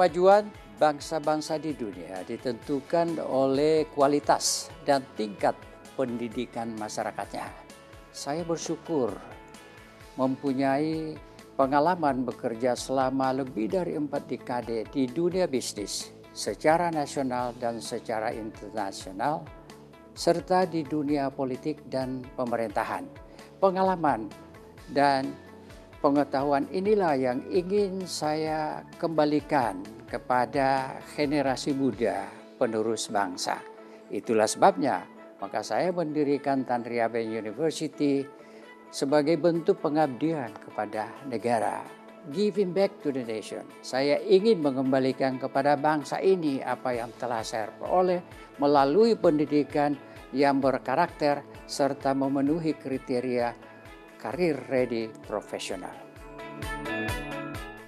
Kemajuan bangsa-bangsa di dunia ditentukan oleh kualitas dan tingkat pendidikan masyarakatnya. Saya bersyukur mempunyai pengalaman bekerja selama lebih dari empat dekade di dunia bisnis secara nasional dan secara internasional serta di dunia politik dan pemerintahan. Pengalaman dan pengetahuan inilah yang ingin saya kembalikan kepada generasi muda penerus bangsa. Itulah sebabnya, maka saya mendirikan Tandri University sebagai bentuk pengabdian kepada negara. Giving back to the nation. Saya ingin mengembalikan kepada bangsa ini apa yang telah saya peroleh melalui pendidikan yang berkarakter serta memenuhi kriteria Karir Ready profesional.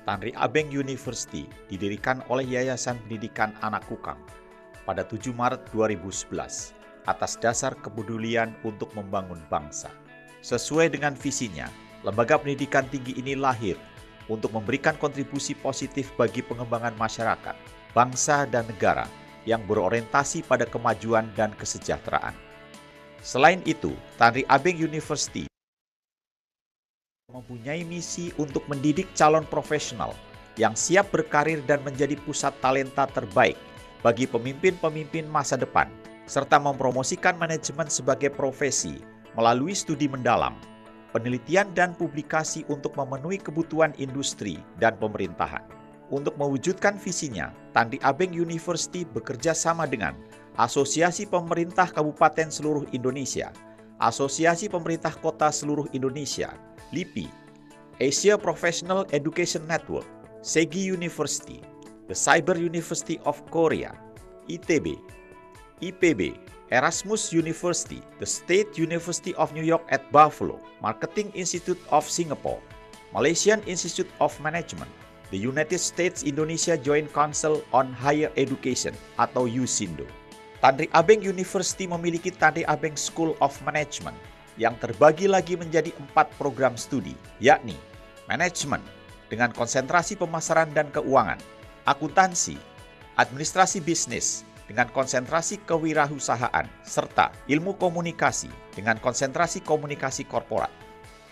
Tanri Abeng University didirikan oleh Yayasan Pendidikan Anak Kukang pada 7 Maret 2011 atas dasar kepedulian untuk membangun bangsa. Sesuai dengan visinya, lembaga pendidikan tinggi ini lahir untuk memberikan kontribusi positif bagi pengembangan masyarakat, bangsa, dan negara yang berorientasi pada kemajuan dan kesejahteraan. Selain itu, Tanri Abeng University mempunyai misi untuk mendidik calon profesional yang siap berkarir dan menjadi pusat talenta terbaik bagi pemimpin-pemimpin masa depan, serta mempromosikan manajemen sebagai profesi melalui studi mendalam, penelitian dan publikasi untuk memenuhi kebutuhan industri dan pemerintahan. Untuk mewujudkan visinya, Tandi Abeng University bekerja sama dengan Asosiasi Pemerintah Kabupaten Seluruh Indonesia – Asosiasi Pemerintah Kota Seluruh Indonesia, LIPI, Asia Professional Education Network, Segi University, The Cyber University of Korea, ITB, IPB, Erasmus University, the State University of New York at Buffalo, Marketing Institute of Singapore, Malaysian Institute of Management, the United States Indonesia Joint Council on Higher Education atau USINDO. Tandri Abeng University memiliki Tandri Abeng School of Management yang terbagi lagi menjadi empat program studi, yakni manajemen dengan konsentrasi pemasaran dan keuangan, akuntansi, administrasi bisnis dengan konsentrasi kewirausahaan, serta ilmu komunikasi dengan konsentrasi komunikasi korporat.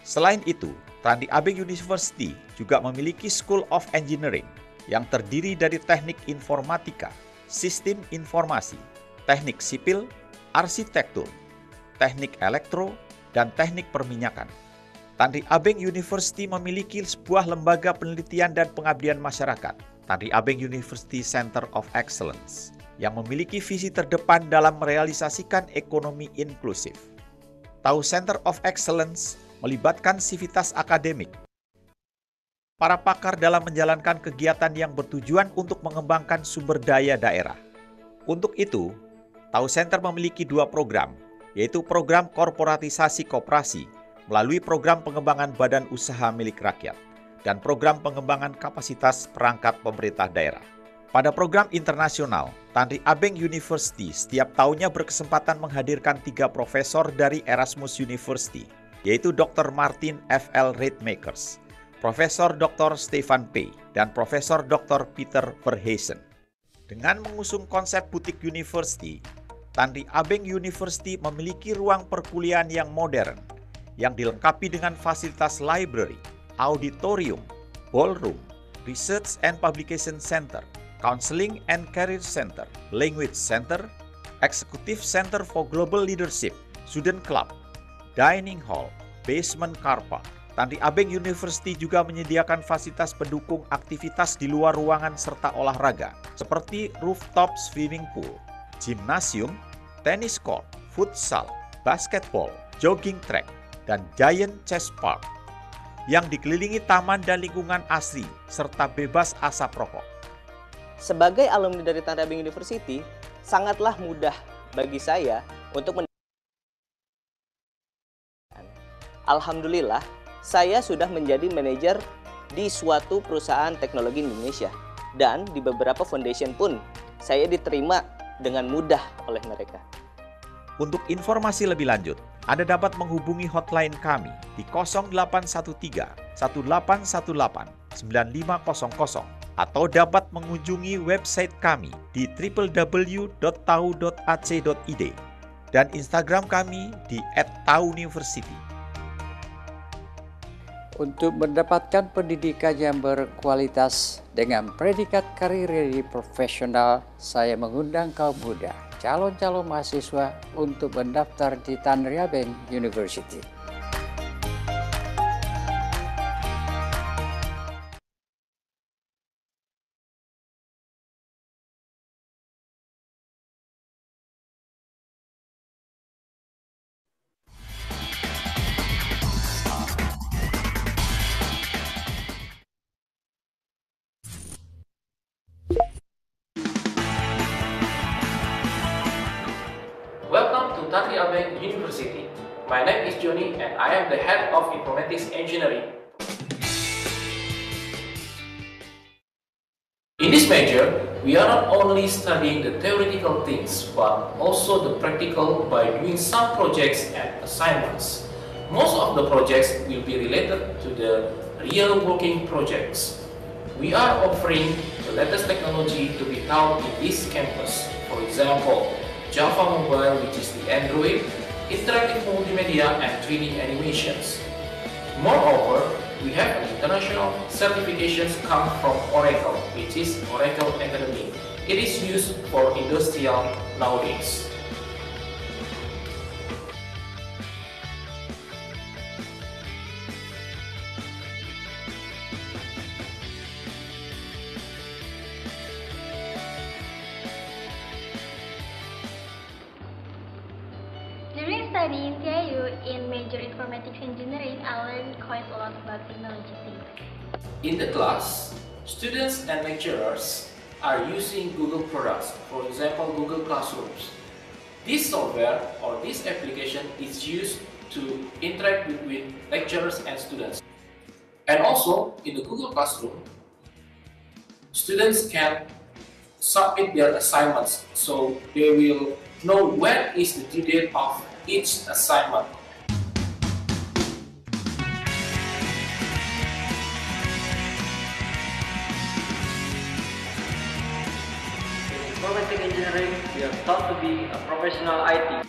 Selain itu, Tandri Abeng University juga memiliki School of Engineering yang terdiri dari teknik informatika, sistem informasi, teknik sipil, arsitektur, teknik elektro, dan teknik perminyakan. Tanri Abeng University memiliki sebuah lembaga penelitian dan pengabdian masyarakat, Tanri Abeng University Center of Excellence, yang memiliki visi terdepan dalam merealisasikan ekonomi inklusif. Tahu Center of Excellence melibatkan sivitas akademik, para pakar dalam menjalankan kegiatan yang bertujuan untuk mengembangkan sumber daya daerah. Untuk itu, Tau Center memiliki dua program, yaitu program korporatisasi kooperasi melalui program pengembangan badan usaha milik rakyat dan program pengembangan kapasitas perangkat pemerintah daerah. Pada program internasional, Tanri Abeng University setiap tahunnya berkesempatan menghadirkan tiga profesor dari Erasmus University, yaitu Dr. Martin F.L. Redmakers, Profesor Dr. Stefan P. dan Profesor Dr. Peter Verheesen. Dengan mengusung konsep butik university, Tandi Abeng University memiliki ruang perkuliahan yang modern, yang dilengkapi dengan fasilitas library, auditorium, ballroom, research and publication center, counseling and career center, language center, executive center for global leadership, student club, dining hall, basement car park. Tandi Abeng University juga menyediakan fasilitas pendukung aktivitas di luar ruangan serta olahraga, seperti rooftop swimming pool, gymnasium, tennis court, futsal, basketball, jogging track, dan giant chess park yang dikelilingi taman dan lingkungan asli serta bebas asap rokok. Sebagai alumni dari Tanrabing University, sangatlah mudah bagi saya untuk mendapatkan. Alhamdulillah, saya sudah menjadi manajer di suatu perusahaan teknologi Indonesia dan di beberapa foundation pun saya diterima dengan mudah oleh mereka. Untuk informasi lebih lanjut, Anda dapat menghubungi hotline kami di 0813 1818 9500 atau dapat mengunjungi website kami di www.tau.ac.id dan Instagram kami di @tauniversity. Untuk mendapatkan pendidikan yang berkualitas, dengan predikat karir di profesional, saya mengundang kaum muda, calon-calon mahasiswa untuk mendaftar di Tanriabeng University. only studying the theoretical things but also the practical by doing some projects and assignments. Most of the projects will be related to the real working projects. We are offering the latest technology to be taught in this campus. For example, Java Mobile which is the Android, interactive multimedia and 3D animations. Moreover, we have an international certifications come from Oracle, which is Oracle Academy. It is used for industrial nowadays. During studying CIU in major informatics engineering, I learned quite a lot about technology things. In the class, students and lecturers are using Google products, for example Google Classrooms. This software or this application is used to interact between lecturers and students. And also, in the Google Classroom, students can submit their assignments so they will know when is the due date of each assignment engineering, we are taught to be a professional IT.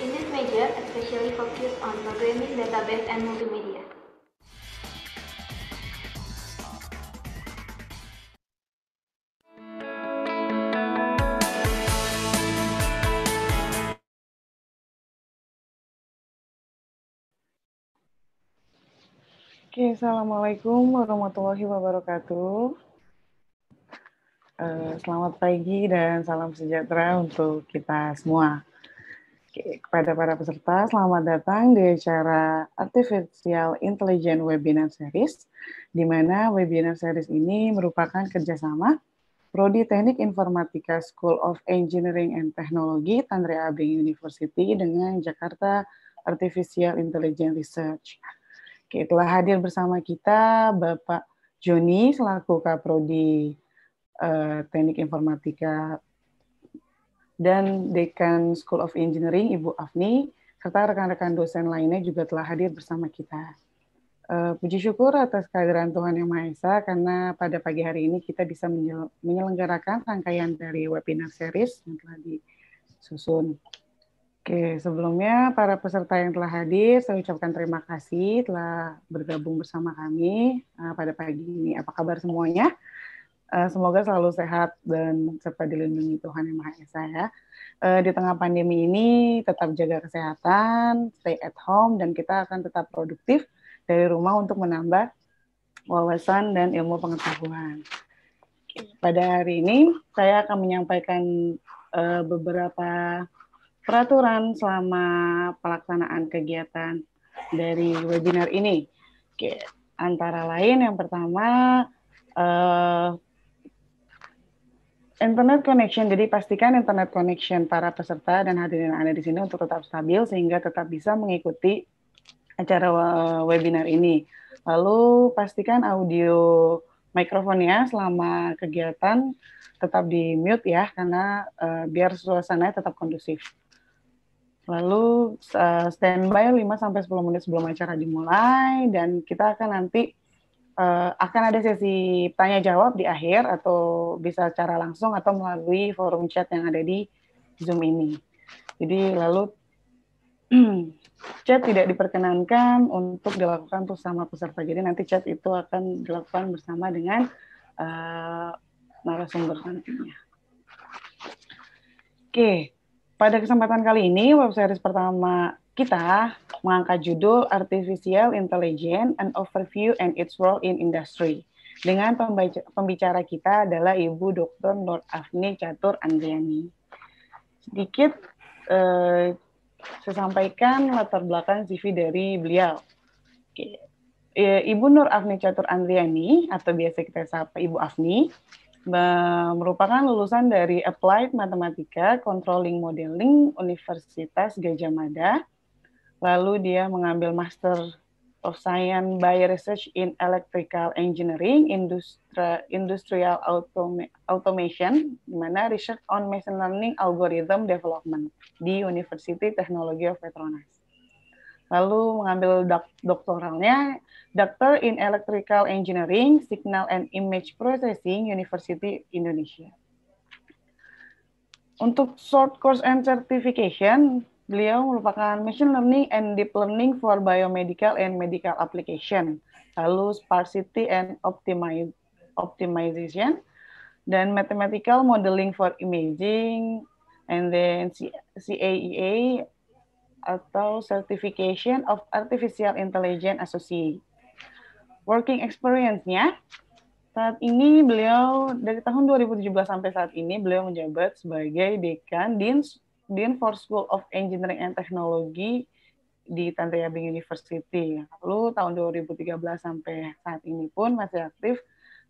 In this major, especially focused on programming, database, and multimedia. Oke, assalamualaikum warahmatullahi wabarakatuh. Uh, selamat pagi dan salam sejahtera untuk kita semua. kepada para peserta, selamat datang di acara Artificial Intelligence Webinar Series, di mana webinar series ini merupakan kerjasama Prodi Teknik Informatika School of Engineering and Technology Tanri Abing University dengan Jakarta Artificial Intelligence Research. Oke, telah hadir bersama kita Bapak Joni selaku Kaprodi eh, Teknik Informatika dan Dekan School of Engineering Ibu Afni serta rekan-rekan dosen lainnya juga telah hadir bersama kita. Eh, puji syukur atas kehadiran Tuhan Yang Maha Esa karena pada pagi hari ini kita bisa menyelenggarakan rangkaian dari webinar series yang telah disusun. Oke, sebelumnya para peserta yang telah hadir, saya ucapkan terima kasih telah bergabung bersama kami eh, pada pagi ini. Apa kabar semuanya? Eh, semoga selalu sehat dan serta dilindungi Tuhan Yang Maha Esa ya. Eh, di tengah pandemi ini, tetap jaga kesehatan, stay at home, dan kita akan tetap produktif dari rumah untuk menambah wawasan dan ilmu pengetahuan. Pada hari ini, saya akan menyampaikan beberapa peraturan selama pelaksanaan kegiatan dari webinar ini. Oke, antara lain yang pertama uh, internet connection. Jadi pastikan internet connection para peserta dan hadirin yang ada di sini untuk tetap stabil sehingga tetap bisa mengikuti acara eh, webinar ini. Lalu pastikan audio mikrofonnya selama kegiatan tetap di mute ya karena uh, biar suasananya tetap kondusif. Lalu uh, standby 5 sampai 10 menit sebelum acara dimulai dan kita akan nanti uh, akan ada sesi tanya jawab di akhir atau bisa secara langsung atau melalui forum chat yang ada di Zoom ini. Jadi lalu chat tidak diperkenankan untuk dilakukan bersama peserta. Jadi nanti chat itu akan dilakukan bersama dengan uh, narasumber nantinya. Oke, okay. Pada kesempatan kali ini, web series pertama kita mengangkat judul Artificial Intelligence and Overview and its Role in Industry. Dengan pembicara kita adalah Ibu Dr. Nur Afni Catur Andriani. Sedikit eh, saya sampaikan latar belakang CV dari beliau. Eh, Ibu Nur Afni Catur Andriani atau biasa kita sapa Ibu Afni Nah, merupakan lulusan dari Applied Mathematica Controlling Modeling Universitas Gajah Mada. Lalu dia mengambil Master of Science by Research in Electrical Engineering, Industri Industrial Automa Automation, di mana Research on Machine Learning Algorithm Development di University Technology of Petronas. Lalu mengambil dok doktoralnya Doctor in Electrical Engineering, Signal and Image Processing, University Indonesia. Untuk short course and certification, beliau merupakan machine learning and deep learning for biomedical and medical application, lalu sparsity and optimize, optimization, dan mathematical modeling for imaging, and then CAEA e atau Certification of Artificial Intelligence Associate working experience-nya. Saat ini beliau dari tahun 2017 sampai saat ini beliau menjabat sebagai dekan Dean Dean for School of Engineering and Technology di Tantri Abing University. Lalu tahun 2013 sampai saat ini pun masih aktif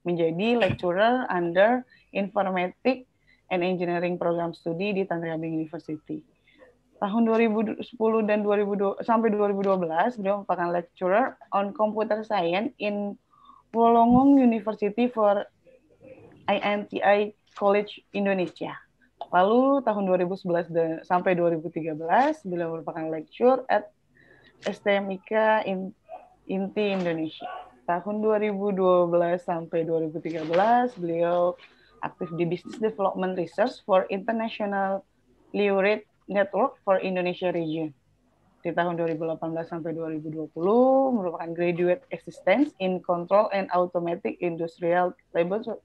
menjadi lecturer under Informatic and Engineering Program Studi di Tantri Abing University. Tahun 2010 dan 2002, sampai 2012, beliau merupakan lecturer on computer science in Wolongong University for INTI College Indonesia. Lalu tahun 2011 dan, sampai 2013 beliau merupakan lecturer at STMIK in, Inti Indonesia. Tahun 2012 sampai 2013 beliau aktif di Business Development Research for International Laureate Network for Indonesia Region di tahun 2018 sampai 2020 merupakan graduate assistant in control and automatic industrial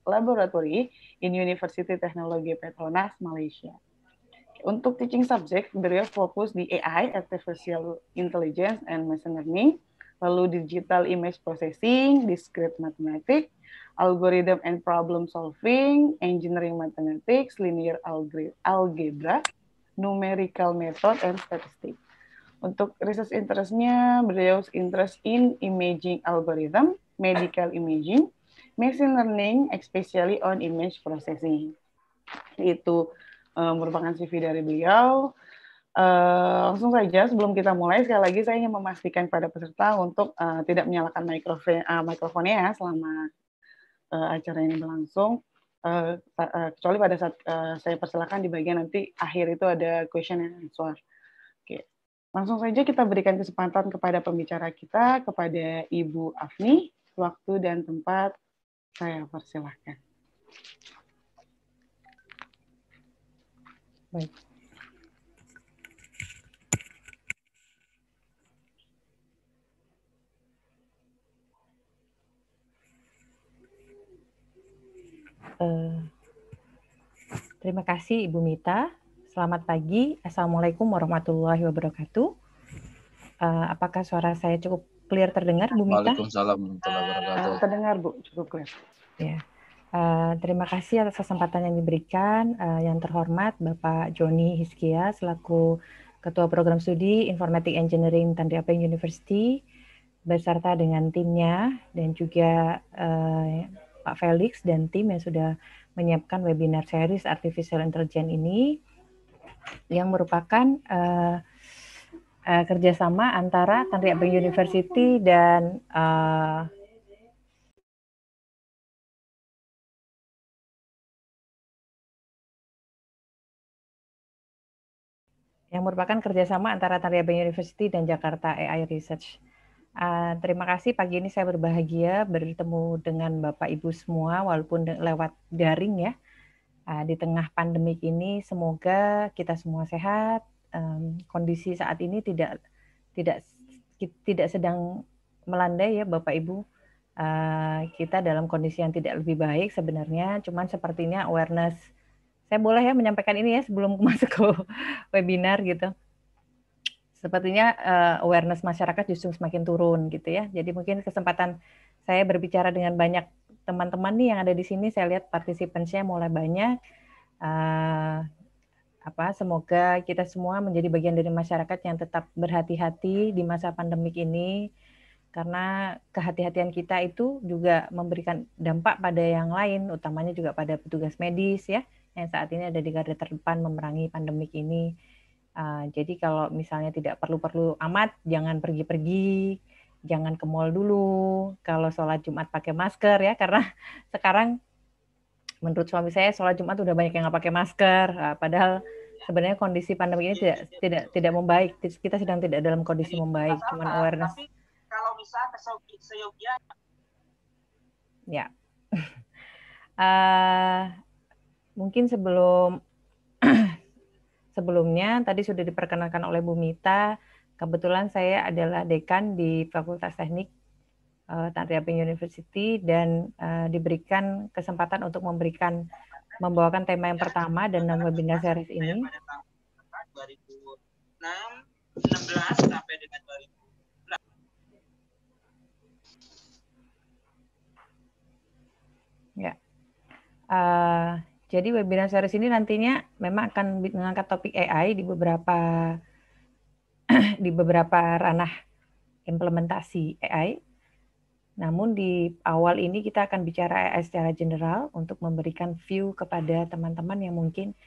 laboratory in University Teknologi Petronas Malaysia. Untuk teaching subject, beliau fokus di AI, artificial intelligence and machine learning, lalu digital image processing, discrete mathematics, algorithm and problem solving, engineering mathematics, linear algebra, numerical method and statistic. Untuk research interestnya, beliau interest in imaging algorithm, medical imaging, machine learning, especially on image processing. Itu uh, merupakan CV dari beliau. Uh, langsung saja sebelum kita mulai sekali lagi saya ingin memastikan pada peserta untuk uh, tidak menyalakan mikrofon uh, mikrofonnya ya selama uh, acara ini berlangsung uh, uh, kecuali pada saat uh, saya persilahkan di bagian nanti akhir itu ada question and answer. Oke. Langsung saja kita berikan kesempatan kepada pembicara kita, kepada Ibu Afni. Waktu dan tempat saya persilahkan. Baik. Eh, terima kasih Ibu Mita. Selamat pagi. Assalamualaikum warahmatullahi wabarakatuh. Uh, apakah suara saya cukup clear terdengar, Bu Mita? Waalaikumsalam warahmatullahi wabarakatuh. Eh, terdengar, Bu. Cukup clear. Ya. Uh, terima kasih atas kesempatan yang diberikan. Uh, yang terhormat Bapak Joni Hiskia selaku Ketua Program Studi Informatik Engineering Apeng University beserta dengan timnya dan juga uh, Pak Felix dan tim yang sudah menyiapkan webinar series Artificial Intelligence ini yang merupakan uh, uh, kerjasama antara Tanri University dan uh, yang merupakan kerjasama antara Tanri University dan Jakarta AI Research Eh, terima kasih pagi ini saya berbahagia bertemu dengan Bapak Ibu semua walaupun lewat daring ya. Eh, di tengah pandemi ini semoga kita semua sehat. kondisi saat ini tidak tidak tidak sedang melandai ya Bapak Ibu. Eh, kita dalam kondisi yang tidak lebih baik sebenarnya, cuman sepertinya awareness. Saya boleh ya menyampaikan ini ya sebelum masuk ke webinar gitu sepertinya uh, awareness masyarakat justru semakin turun gitu ya. Jadi mungkin kesempatan saya berbicara dengan banyak teman-teman nih yang ada di sini, saya lihat partisipannya mulai banyak. Uh, apa semoga kita semua menjadi bagian dari masyarakat yang tetap berhati-hati di masa pandemik ini karena kehati-hatian kita itu juga memberikan dampak pada yang lain utamanya juga pada petugas medis ya yang saat ini ada di garda terdepan memerangi pandemik ini. Ah, jadi kalau misalnya tidak perlu-perlu amat, jangan pergi-pergi, jangan ke mall dulu. Kalau sholat Jumat pakai masker ya, karena sekarang menurut suami saya sholat Jumat udah banyak yang nggak pakai masker. Uh, padahal sebenarnya kondisi pandemi ini tidak tidak tidak membaik. Kita sedang tidak dalam kondisi membaik, cuman awareness. Tapi kalau misalnya seyogianya ya. uh, mungkin sebelum sebelumnya tadi sudah diperkenalkan oleh Bu Mita. Kebetulan saya adalah dekan di Fakultas Teknik uh, eh, Aping University dan uh, diberikan kesempatan untuk memberikan membawakan tema yang pertama dan nama webinar series ini. sampai dengan Ya. Uh, jadi webinar series ini nantinya memang akan mengangkat topik AI di beberapa di beberapa ranah implementasi AI. Namun di awal ini kita akan bicara AI secara general untuk memberikan view kepada teman-teman yang mungkin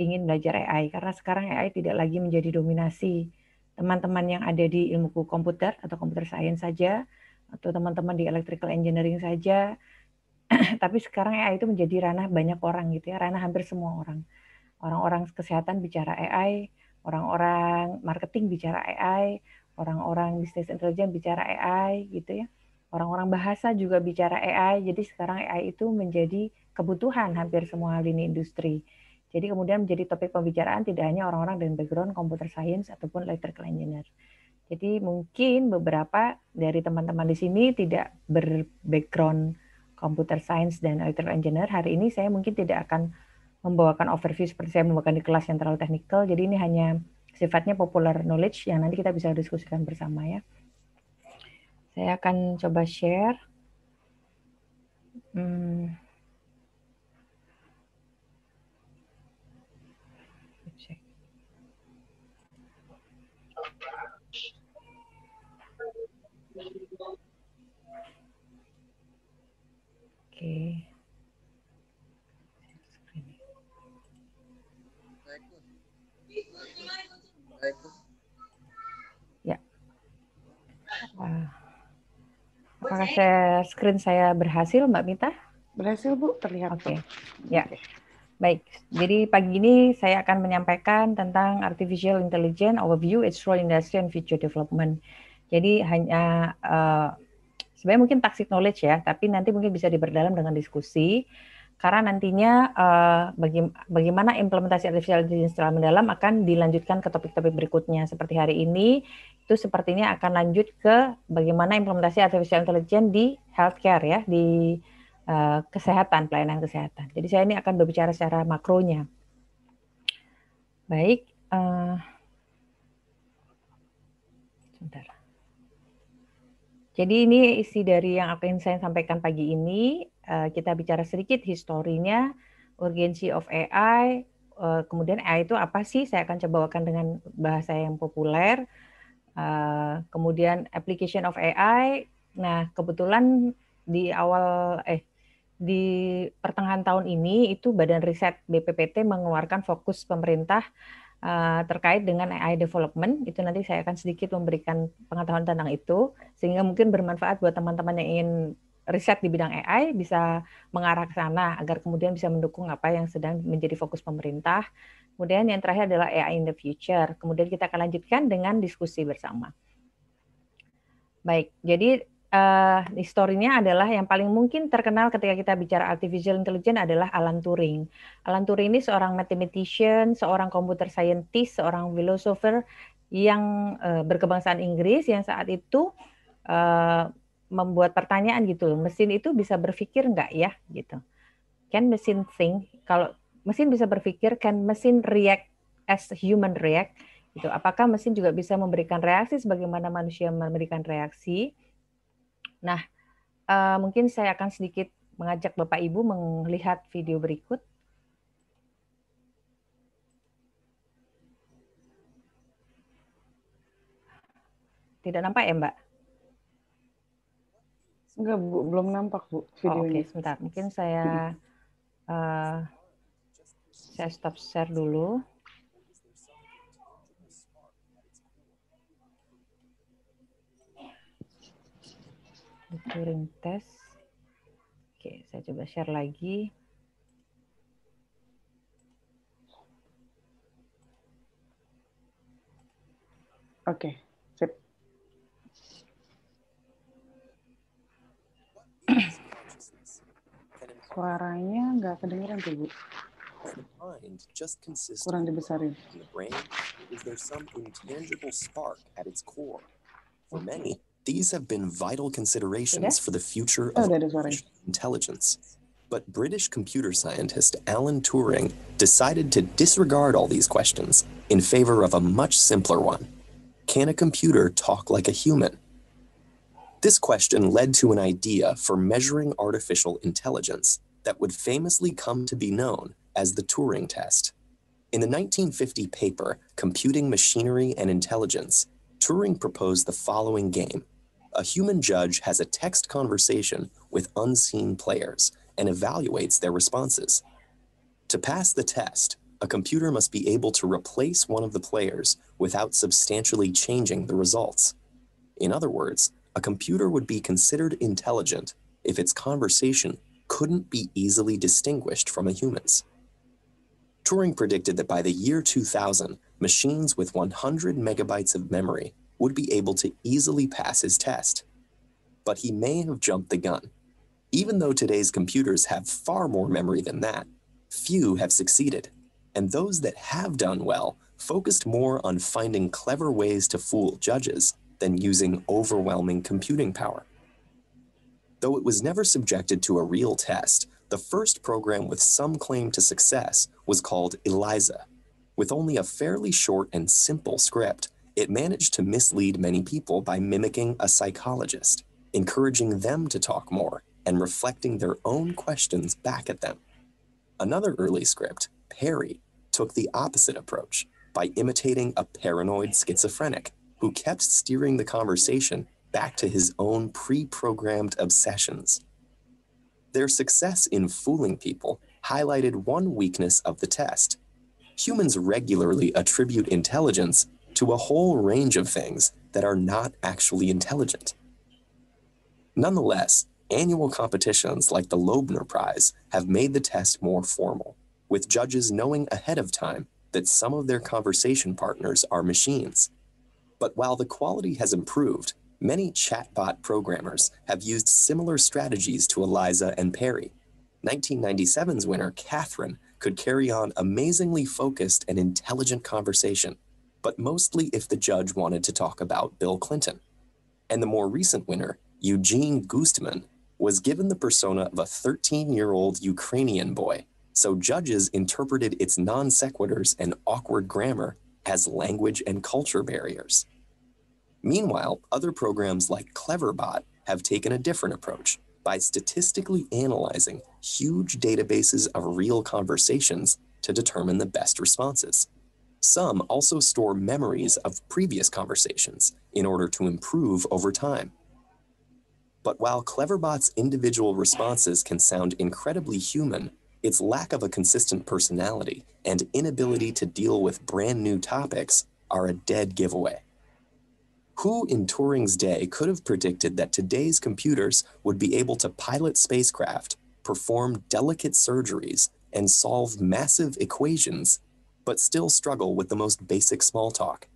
ingin belajar AI karena sekarang AI tidak lagi menjadi dominasi teman-teman yang ada di ilmu komputer atau komputer science saja atau teman-teman di electrical engineering saja tapi sekarang AI itu menjadi ranah banyak orang gitu ya, ranah hampir semua orang. Orang-orang kesehatan bicara AI, orang-orang marketing bicara AI, orang-orang bisnis intelijen bicara AI gitu ya. Orang-orang bahasa juga bicara AI. Jadi sekarang AI itu menjadi kebutuhan hampir semua lini industri. Jadi kemudian menjadi topik pembicaraan tidak hanya orang-orang dengan background computer science ataupun electrical engineer. Jadi mungkin beberapa dari teman-teman di sini tidak berbackground Computer Science dan Electrical Engineer. Hari ini saya mungkin tidak akan membawakan overview seperti saya membawakan di kelas yang terlalu teknikal. Jadi ini hanya sifatnya popular knowledge yang nanti kita bisa diskusikan bersama ya. Saya akan coba share. Hmm. Thank you. okay. Ya. apakah saya screen saya berhasil, Mbak Mita? Berhasil, Bu. Terlihat. Oke. Okay. Ya. Baik, jadi pagi ini saya akan menyampaikan tentang Artificial Intelligence Overview, its role in industry and future development. Jadi hanya uh, sebenarnya mungkin taksi knowledge ya, tapi nanti mungkin bisa diperdalam dengan diskusi karena nantinya uh, bagi, bagaimana implementasi artificial intelligence dalam mendalam akan dilanjutkan ke topik-topik berikutnya seperti hari ini itu sepertinya akan lanjut ke bagaimana implementasi artificial intelligence di healthcare ya di uh, kesehatan pelayanan kesehatan. Jadi saya ini akan berbicara secara makronya. Baik. Uh, Jadi ini isi dari yang akan saya sampaikan pagi ini. Eh, kita bicara sedikit historinya, urgensi of AI, eh, kemudian AI itu apa sih? Saya akan coba bawakan dengan bahasa yang populer. Eh, kemudian application of AI. Nah kebetulan di awal eh di pertengahan tahun ini itu Badan Riset BPPT mengeluarkan fokus pemerintah Eh, terkait dengan AI development itu nanti saya akan sedikit memberikan pengetahuan tentang itu sehingga mungkin bermanfaat buat teman-teman yang ingin riset di bidang AI bisa mengarah ke sana agar kemudian bisa mendukung apa yang sedang menjadi fokus pemerintah. Kemudian yang terakhir adalah AI in the future. Kemudian kita akan lanjutkan dengan diskusi bersama. Baik, jadi uh, eh, historinya adalah yang paling mungkin terkenal ketika kita bicara artificial intelligence adalah Alan Turing. Alan Turing ini seorang mathematician, seorang computer scientist, seorang philosopher yang uh, berkebangsaan Inggris yang saat itu uh, membuat pertanyaan gitu loh, mesin itu bisa berpikir nggak ya gitu. Can mesin think? Kalau mesin bisa berpikir, can mesin react as human react? Gitu. Apakah mesin juga bisa memberikan reaksi sebagaimana manusia memberikan reaksi? Nah, uh, mungkin saya akan sedikit mengajak Bapak Ibu melihat video berikut. Tidak nampak ya, Mbak? Enggak, Bu. Belum nampak, Bu, Oh, Oke, okay. sebentar. Mungkin saya uh, saya stop share dulu. Turing test. Oke, saya coba share lagi. Oke, sip. Suaranya nggak kedengeran tuh, Bu. Kurang dibesarin. is there some intangible spark at its core? For many, These have been vital considerations for the future oh, of oh, intelligence. But British computer scientist Alan Turing decided to disregard all these questions in favor of a much simpler one Can a computer talk like a human? This question led to an idea for measuring artificial intelligence that would famously come to be known as the Turing test. In the 1950 paper, Computing Machinery and Intelligence, Turing proposed the following game a human judge has a text conversation with unseen players and evaluates their responses. To pass the test, a computer must be able to replace one of the players without substantially changing the results. In other words, a computer would be considered intelligent if its conversation couldn't be easily distinguished from a human's. Turing predicted that by the year 2000, machines with 100 megabytes of memory would be able to easily pass his test. But he may have jumped the gun. Even though today's computers have far more memory than that, few have succeeded, and those that have done well focused more on finding clever ways to fool judges than using overwhelming computing power. Though it was never subjected to a real test, the first program with some claim to success was called ELIZA, with only a fairly short and simple script it managed to mislead many people by mimicking a psychologist, encouraging them to talk more and reflecting their own questions back at them. Another early script, Perry, took the opposite approach by imitating a paranoid schizophrenic who kept steering the conversation back to his own pre programmed obsessions. Their success in fooling people highlighted one weakness of the test. Humans regularly attribute intelligence to a whole range of things that are not actually intelligent. Nonetheless, annual competitions like the Loebner Prize have made the test more formal, with judges knowing ahead of time that some of their conversation partners are machines. But while the quality has improved, many chatbot programmers have used similar strategies to Eliza and Perry. 1997's winner, Catherine, could carry on amazingly focused and intelligent conversation but mostly if the judge wanted to talk about Bill Clinton. And the more recent winner, Eugene Gustman, was given the persona of a 13 year old Ukrainian boy, so judges interpreted its non sequiturs and awkward grammar as language and culture barriers. Meanwhile, other programs like Cleverbot have taken a different approach by statistically analyzing huge databases of real conversations to determine the best responses. Some also store memories of previous conversations in order to improve over time. But while Cleverbot's individual responses can sound incredibly human, its lack of a consistent personality and inability to deal with brand new topics are a dead giveaway. Who in Turing's day could have predicted that today's computers would be able to pilot spacecraft, perform delicate surgeries, and solve massive equations but still struggle with the most basic small talk.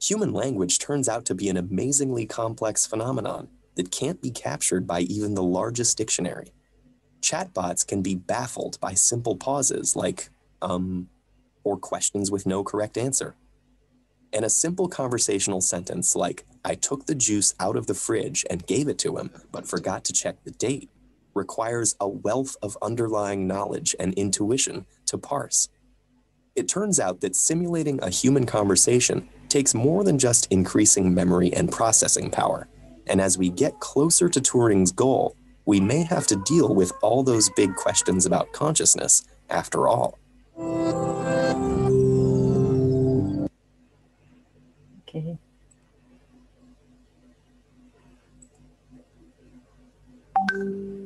Human language turns out to be an amazingly complex phenomenon that can't be captured by even the largest dictionary. Chatbots can be baffled by simple pauses like, um, or questions with no correct answer. And a simple conversational sentence like, I took the juice out of the fridge and gave it to him, but forgot to check the date, requires a wealth of underlying knowledge and intuition to parse. It turns out that simulating a human conversation takes more than just increasing memory and processing power. And as we get closer to Turing's goal, we may have to deal with all those big questions about consciousness after all. Okay. Thank you.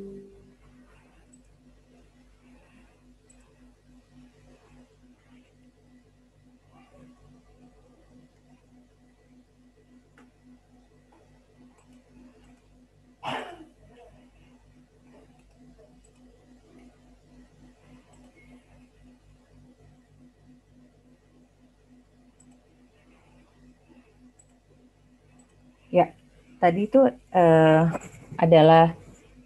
tadi itu uh, adalah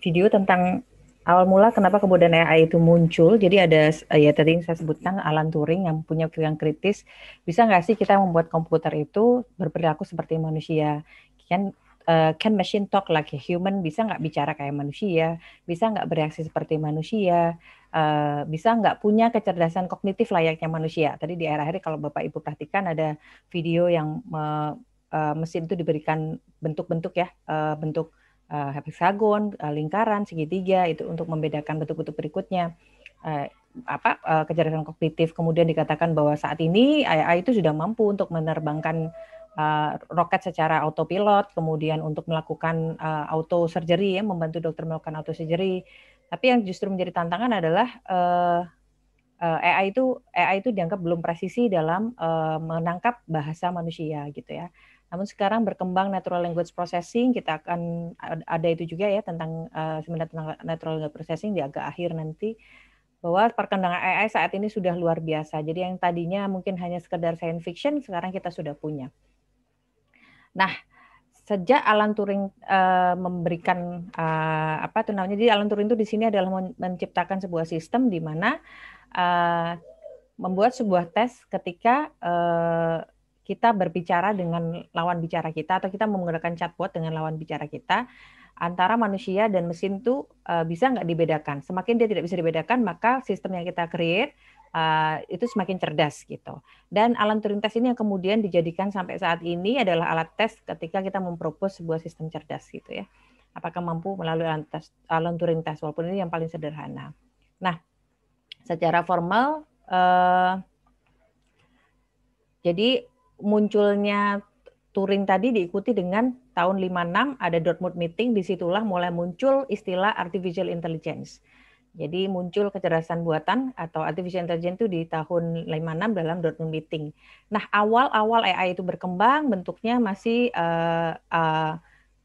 video tentang awal mula kenapa kemudian AI itu muncul. Jadi ada ya tadi yang saya sebutkan Alan Turing yang punya pikiran kritis. Bisa nggak sih kita membuat komputer itu berperilaku seperti manusia? Kan uh, can machine talk like a human? Bisa nggak bicara kayak manusia? Bisa nggak bereaksi seperti manusia? Uh, bisa nggak punya kecerdasan kognitif layaknya manusia? Tadi di akhir-akhir kalau Bapak Ibu perhatikan ada video yang uh, uh, mesin itu diberikan bentuk-bentuk ya, uh, bentuk uh, eh, heksagon, uh, lingkaran, segitiga itu untuk membedakan bentuk-bentuk berikutnya. Uh, apa uh, kecerdasan kognitif kemudian dikatakan bahwa saat ini AI itu sudah mampu untuk menerbangkan uh, roket secara autopilot kemudian untuk melakukan uh, auto surgery ya membantu dokter melakukan auto surgery tapi yang justru menjadi tantangan adalah uh, AI itu AI itu dianggap belum presisi dalam uh, menangkap bahasa manusia gitu ya. Namun sekarang berkembang natural language processing, kita akan ada itu juga ya tentang uh, tentang natural language processing di agak akhir nanti bahwa perkembangan AI saat ini sudah luar biasa. Jadi yang tadinya mungkin hanya sekedar science fiction, sekarang kita sudah punya. Nah, sejak Alan Turing uh, memberikan uh, apa itu namanya, jadi Alan Turing itu di sini adalah menciptakan sebuah sistem di mana uh, membuat sebuah tes ketika uh, kita berbicara dengan lawan bicara kita atau kita menggunakan chatbot dengan lawan bicara kita antara manusia dan mesin itu uh, bisa nggak dibedakan. Semakin dia tidak bisa dibedakan, maka sistem yang kita create uh, itu semakin cerdas gitu. Dan alat Turing test ini yang kemudian dijadikan sampai saat ini adalah alat tes ketika kita mempropos sebuah sistem cerdas gitu ya. Apakah mampu melalui alat, tes, alat Turing test walaupun ini yang paling sederhana. Nah, secara formal uh, jadi munculnya Turing tadi diikuti dengan tahun 56 ada Dortmund meeting disitulah mulai muncul istilah artificial intelligence. Jadi muncul kecerdasan buatan atau artificial intelligence itu di tahun 56 dalam Dortmund meeting. Nah, awal-awal AI itu berkembang bentuknya masih uh, uh,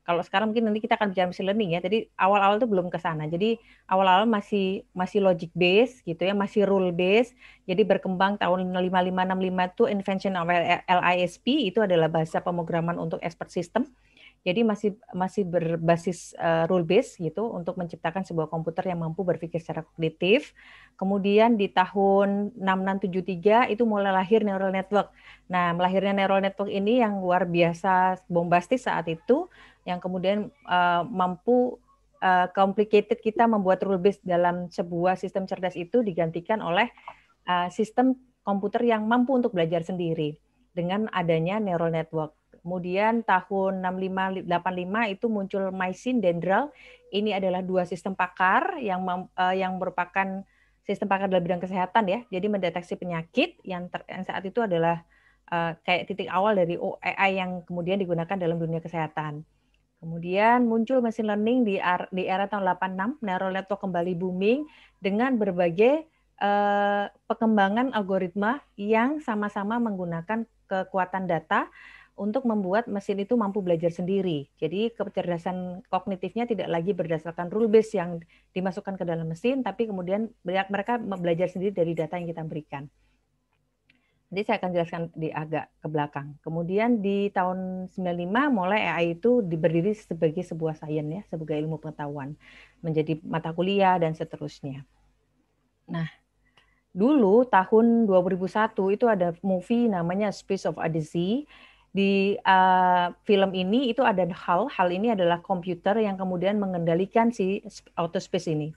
kalau sekarang mungkin nanti kita akan bicara machine learning ya. Jadi awal-awal itu belum ke sana. Jadi awal-awal masih masih logic based gitu ya, masih rule based. Jadi berkembang tahun 5565 itu invention of LISP itu adalah bahasa pemrograman untuk expert system jadi masih masih berbasis uh, rule based gitu untuk menciptakan sebuah komputer yang mampu berpikir secara kognitif. Kemudian di tahun 6673 itu mulai lahir neural network. Nah, melahirnya neural network ini yang luar biasa bombastis saat itu yang kemudian uh, mampu uh, complicated kita membuat rule based dalam sebuah sistem cerdas itu digantikan oleh uh, sistem komputer yang mampu untuk belajar sendiri dengan adanya neural network. Kemudian tahun 6585 itu muncul mycin dendral. Ini adalah dua sistem pakar yang uh, yang merupakan sistem pakar dalam bidang kesehatan ya. Jadi mendeteksi penyakit yang, ter, yang saat itu adalah uh, kayak titik awal dari OAI yang kemudian digunakan dalam dunia kesehatan. Kemudian muncul machine learning di, di era tahun 86, neural network kembali booming dengan berbagai perkembangan uh, pengembangan algoritma yang sama-sama menggunakan kekuatan data untuk membuat mesin itu mampu belajar sendiri. Jadi kecerdasan kognitifnya tidak lagi berdasarkan rule base yang dimasukkan ke dalam mesin, tapi kemudian mereka belajar sendiri dari data yang kita berikan. Jadi saya akan jelaskan di agak ke belakang. Kemudian di tahun 95 mulai AI itu diberdiri sebagai sebuah sains ya, sebagai ilmu pengetahuan, menjadi mata kuliah dan seterusnya. Nah, dulu tahun 2001 itu ada movie namanya Space of Odyssey di uh, film ini itu ada hal hal ini adalah komputer yang kemudian mengendalikan si outer space ini.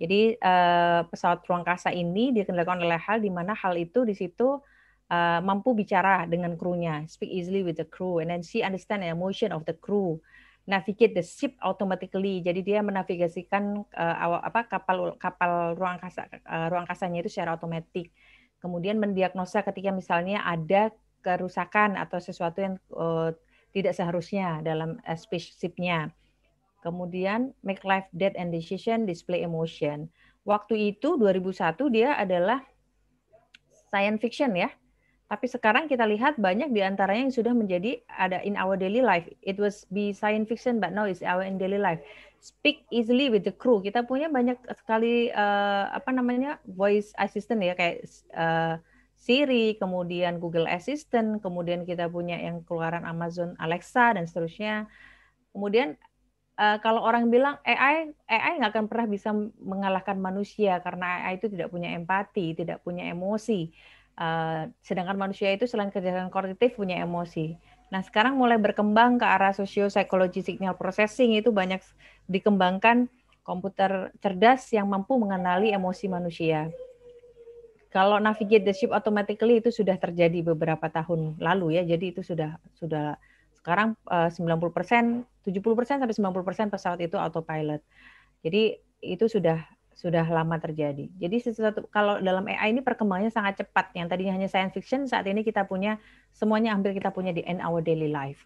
Jadi uh, pesawat ruang kasa ini dikendalikan oleh hal di mana hal itu di situ uh, mampu bicara dengan krunya, speak easily with the crew, and then she understand the emotion of the crew, navigate the ship automatically. Jadi dia menavigasikan uh, apa kapal kapal ruang kasa uh, ruang kasanya itu secara otomatis. Kemudian mendiagnosa ketika misalnya ada kerusakan atau sesuatu yang uh, tidak seharusnya dalam uh, spaceshipnya. Kemudian Make Life, Death and Decision, Display Emotion. Waktu itu 2001 dia adalah science fiction ya. Tapi sekarang kita lihat banyak di antaranya yang sudah menjadi ada in our daily life. It was be science fiction but now is our in daily life. Speak easily with the crew. Kita punya banyak sekali uh, apa namanya voice assistant ya kayak uh, Siri, kemudian Google Assistant, kemudian kita punya yang keluaran Amazon Alexa dan seterusnya. Kemudian eh, kalau orang bilang AI AI nggak akan pernah bisa mengalahkan manusia karena AI itu tidak punya empati, tidak punya emosi. Eh, sedangkan manusia itu selain kecerdasan kognitif punya emosi. Nah, sekarang mulai berkembang ke arah sosio psikologi signal processing itu banyak dikembangkan komputer cerdas yang mampu mengenali emosi manusia. Kalau navigate the ship automatically itu sudah terjadi beberapa tahun lalu ya. Jadi itu sudah sudah sekarang uh, 90% 70% sampai 90% pesawat itu autopilot. Jadi itu sudah sudah lama terjadi. Jadi sesuatu kalau dalam AI ini perkembangannya sangat cepat. Yang tadinya hanya science fiction, saat ini kita punya semuanya hampir kita punya di end our daily life.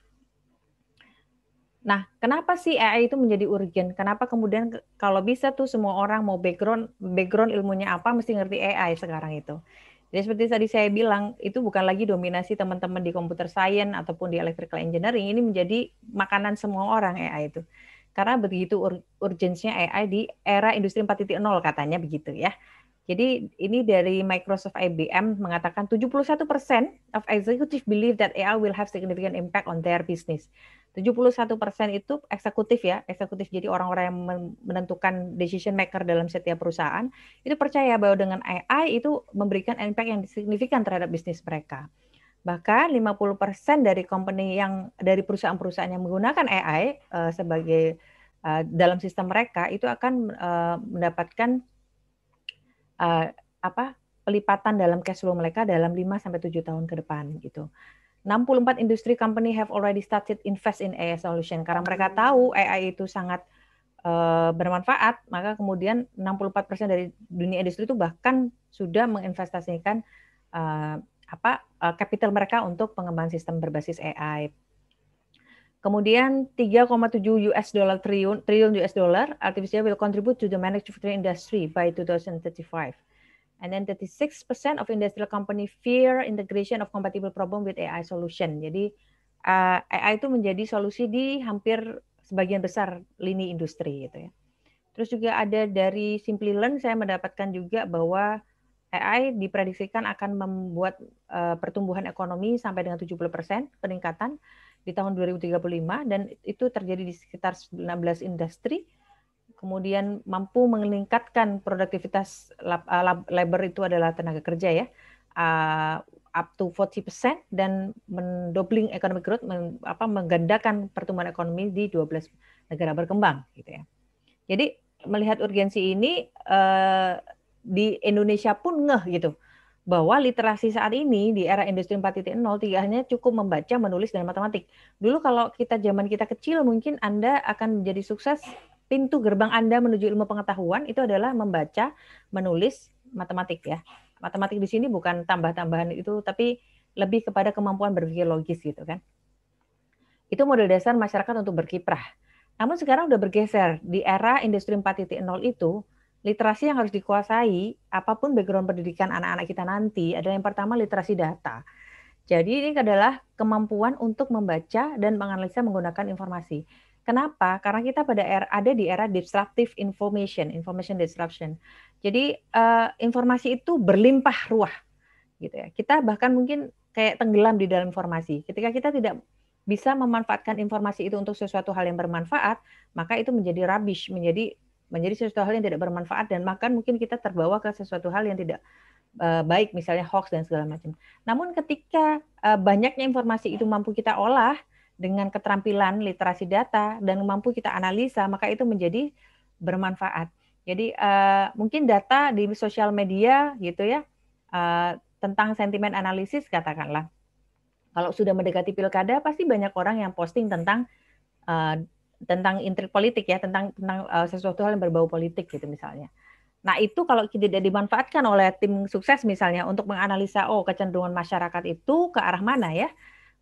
Nah, kenapa sih AI itu menjadi urgen? Kenapa kemudian kalau bisa tuh semua orang mau background background ilmunya apa mesti ngerti AI sekarang itu. Jadi seperti tadi saya bilang, itu bukan lagi dominasi teman-teman di computer science ataupun di electrical engineering, ini menjadi makanan semua orang AI itu. Karena begitu ur urgensinya AI di era industri 4.0 katanya begitu ya. Jadi ini dari Microsoft IBM mengatakan 71% of executive believe that AI will have significant impact on their business. 71% itu eksekutif ya, eksekutif jadi orang-orang yang menentukan decision maker dalam setiap perusahaan, itu percaya bahwa dengan AI itu memberikan impact yang signifikan terhadap bisnis mereka. Bahkan 50% dari company yang dari perusahaan-perusahaan yang menggunakan AI uh, eh, sebagai uh, dalam sistem mereka itu akan uh, mendapatkan uh, apa pelipatan dalam cash flow mereka dalam 5 sampai 7 tahun ke depan gitu. 64 industri company have already started invest in AI solution karena mereka hmm. tahu AI itu sangat uh, bermanfaat, maka kemudian 64% dari dunia industri itu bahkan sudah menginvestasikan uh, apa uh, capital mereka untuk pengembangan sistem berbasis AI. Kemudian 3,7 US dollar triliun triliun US dollar artificial will contribute to the manufacturing industry by 2035. And then 36% of industrial company fear integration of compatible problem with AI solution. Jadi uh, eh, AI itu menjadi solusi di hampir sebagian besar lini industri gitu ya. Terus juga ada dari Simply Learn saya mendapatkan juga bahwa AI diprediksikan akan membuat uh, pertumbuhan ekonomi sampai dengan 70% peningkatan di tahun 2035 dan itu terjadi di sekitar 16 industri kemudian mampu meningkatkan produktivitas lab, eh, lab, labor itu adalah tenaga kerja ya uh, up to 40% dan mendobling economic growth men, apa menggandakan pertumbuhan ekonomi di 12 negara berkembang gitu ya. Jadi melihat urgensi ini uh, di Indonesia pun ngeh gitu bahwa literasi saat ini di era industri 4.0 tidak hanya cukup membaca, menulis dan matematik. Dulu kalau kita zaman kita kecil mungkin Anda akan menjadi sukses pintu gerbang Anda menuju ilmu pengetahuan itu adalah membaca, menulis, matematik ya. Matematik di sini bukan tambah-tambahan itu, tapi lebih kepada kemampuan berpikir logis gitu kan. Itu model dasar masyarakat untuk berkiprah. Namun sekarang udah bergeser. Di era industri 4.0 itu, literasi yang harus dikuasai, apapun background pendidikan anak-anak kita nanti, adalah yang pertama literasi data. Jadi ini adalah kemampuan untuk membaca dan menganalisa menggunakan informasi Kenapa? Karena kita pada era, ada di era disruptive information, information disruption. Jadi uh, informasi itu berlimpah ruah, gitu ya. Kita bahkan mungkin kayak tenggelam di dalam informasi. Ketika kita tidak bisa memanfaatkan informasi itu untuk sesuatu hal yang bermanfaat, maka itu menjadi rubbish, menjadi menjadi sesuatu hal yang tidak bermanfaat dan bahkan mungkin kita terbawa ke sesuatu hal yang tidak uh, baik, misalnya hoax dan segala macam. Namun ketika uh, banyaknya informasi itu mampu kita olah dengan keterampilan literasi data dan mampu kita analisa, maka itu menjadi bermanfaat. Jadi uh, mungkin data di sosial media gitu ya uh, tentang sentimen analisis katakanlah. Kalau sudah mendekati pilkada pasti banyak orang yang posting tentang uh, tentang intrik politik ya, tentang tentang uh, sesuatu hal yang berbau politik gitu misalnya. Nah, itu kalau tidak dimanfaatkan oleh tim sukses misalnya untuk menganalisa oh kecenderungan masyarakat itu ke arah mana ya?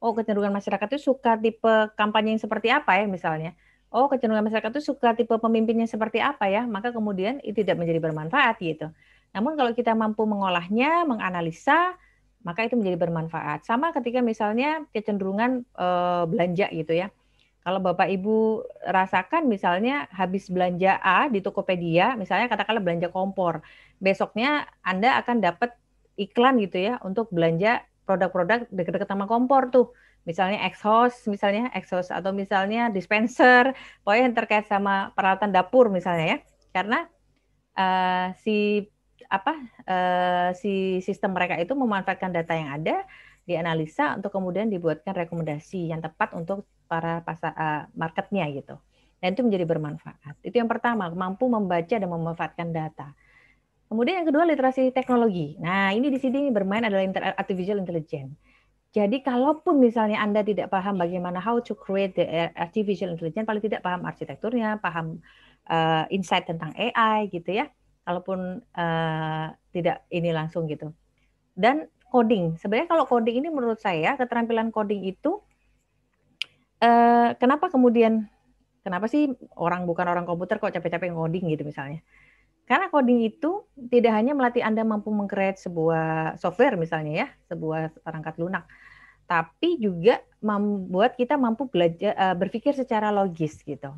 oh kecenderungan masyarakat itu suka tipe kampanye yang seperti apa ya misalnya. Oh kecenderungan masyarakat itu suka tipe pemimpinnya seperti apa ya, maka kemudian itu tidak menjadi bermanfaat gitu. Namun kalau kita mampu mengolahnya, menganalisa, maka itu menjadi bermanfaat. Sama ketika misalnya kecenderungan e, belanja gitu ya. Kalau Bapak Ibu rasakan misalnya habis belanja A di Tokopedia, misalnya katakanlah belanja kompor, besoknya Anda akan dapat iklan gitu ya untuk belanja produk-produk dekat-dekat sama kompor tuh misalnya exhaust misalnya exhaust atau misalnya dispenser pokoknya yang terkait sama peralatan dapur misalnya ya karena uh, si apa uh, si sistem mereka itu memanfaatkan data yang ada dianalisa untuk kemudian dibuatkan rekomendasi yang tepat untuk para pasar uh, marketnya gitu dan itu menjadi bermanfaat itu yang pertama mampu membaca dan memanfaatkan data Kemudian yang kedua literasi teknologi. Nah, ini di sini bermain adalah artificial intelligence. Jadi kalaupun misalnya Anda tidak paham bagaimana how to create the artificial intelligence, paling tidak paham arsitekturnya, paham uh, insight tentang AI gitu ya. Kalaupun uh, tidak ini langsung gitu. Dan coding. Sebenarnya kalau coding ini menurut saya keterampilan coding itu uh, kenapa kemudian kenapa sih orang bukan orang komputer kok capek-capek ngoding gitu misalnya karena coding itu tidak hanya melatih Anda mampu mengcreate sebuah software misalnya ya, sebuah perangkat lunak, tapi juga membuat kita mampu belajar eh, berpikir secara logis gitu.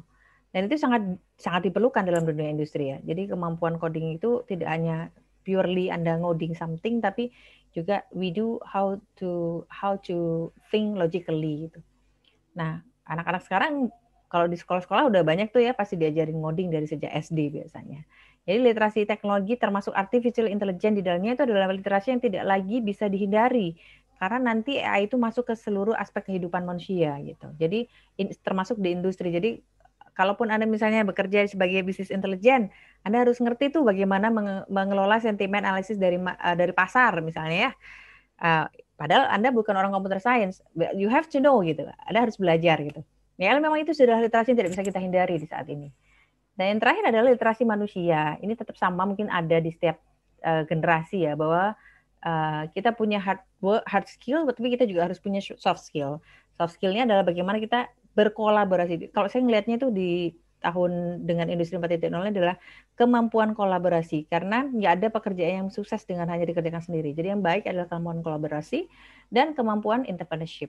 Dan itu sangat sangat diperlukan dalam dunia industri ya. Jadi kemampuan coding itu tidak hanya purely Anda ngoding something tapi juga we do how to how to think logically gitu. Nah, anak-anak sekarang kalau di sekolah-sekolah udah banyak tuh ya pasti diajarin ngoding dari sejak SD biasanya. Jadi literasi teknologi termasuk artificial intelligence di dalamnya itu adalah literasi yang tidak lagi bisa dihindari karena nanti AI itu masuk ke seluruh aspek kehidupan manusia gitu. Jadi in, termasuk di industri. Jadi kalaupun Anda misalnya bekerja sebagai bisnis intelijen, Anda harus ngerti tuh bagaimana mengelola sentimen analisis dari eh, dari pasar misalnya ya. Eh, padahal Anda bukan orang computer science, you have to know gitu. Anda harus belajar gitu. Ya memang itu sudah literasi yang tidak bisa kita hindari di saat ini. Nah yang terakhir adalah literasi manusia. Ini tetap sama mungkin ada di setiap uh, generasi ya bahwa uh, kita punya hard work, hard skill, tapi kita juga harus punya soft skill. Soft skillnya adalah bagaimana kita berkolaborasi. Kalau saya melihatnya itu di tahun dengan industri 4.0 adalah kemampuan kolaborasi karena nggak ada pekerjaan yang sukses dengan hanya dikerjakan sendiri. Jadi yang baik adalah kemampuan kolaborasi dan kemampuan entrepreneurship.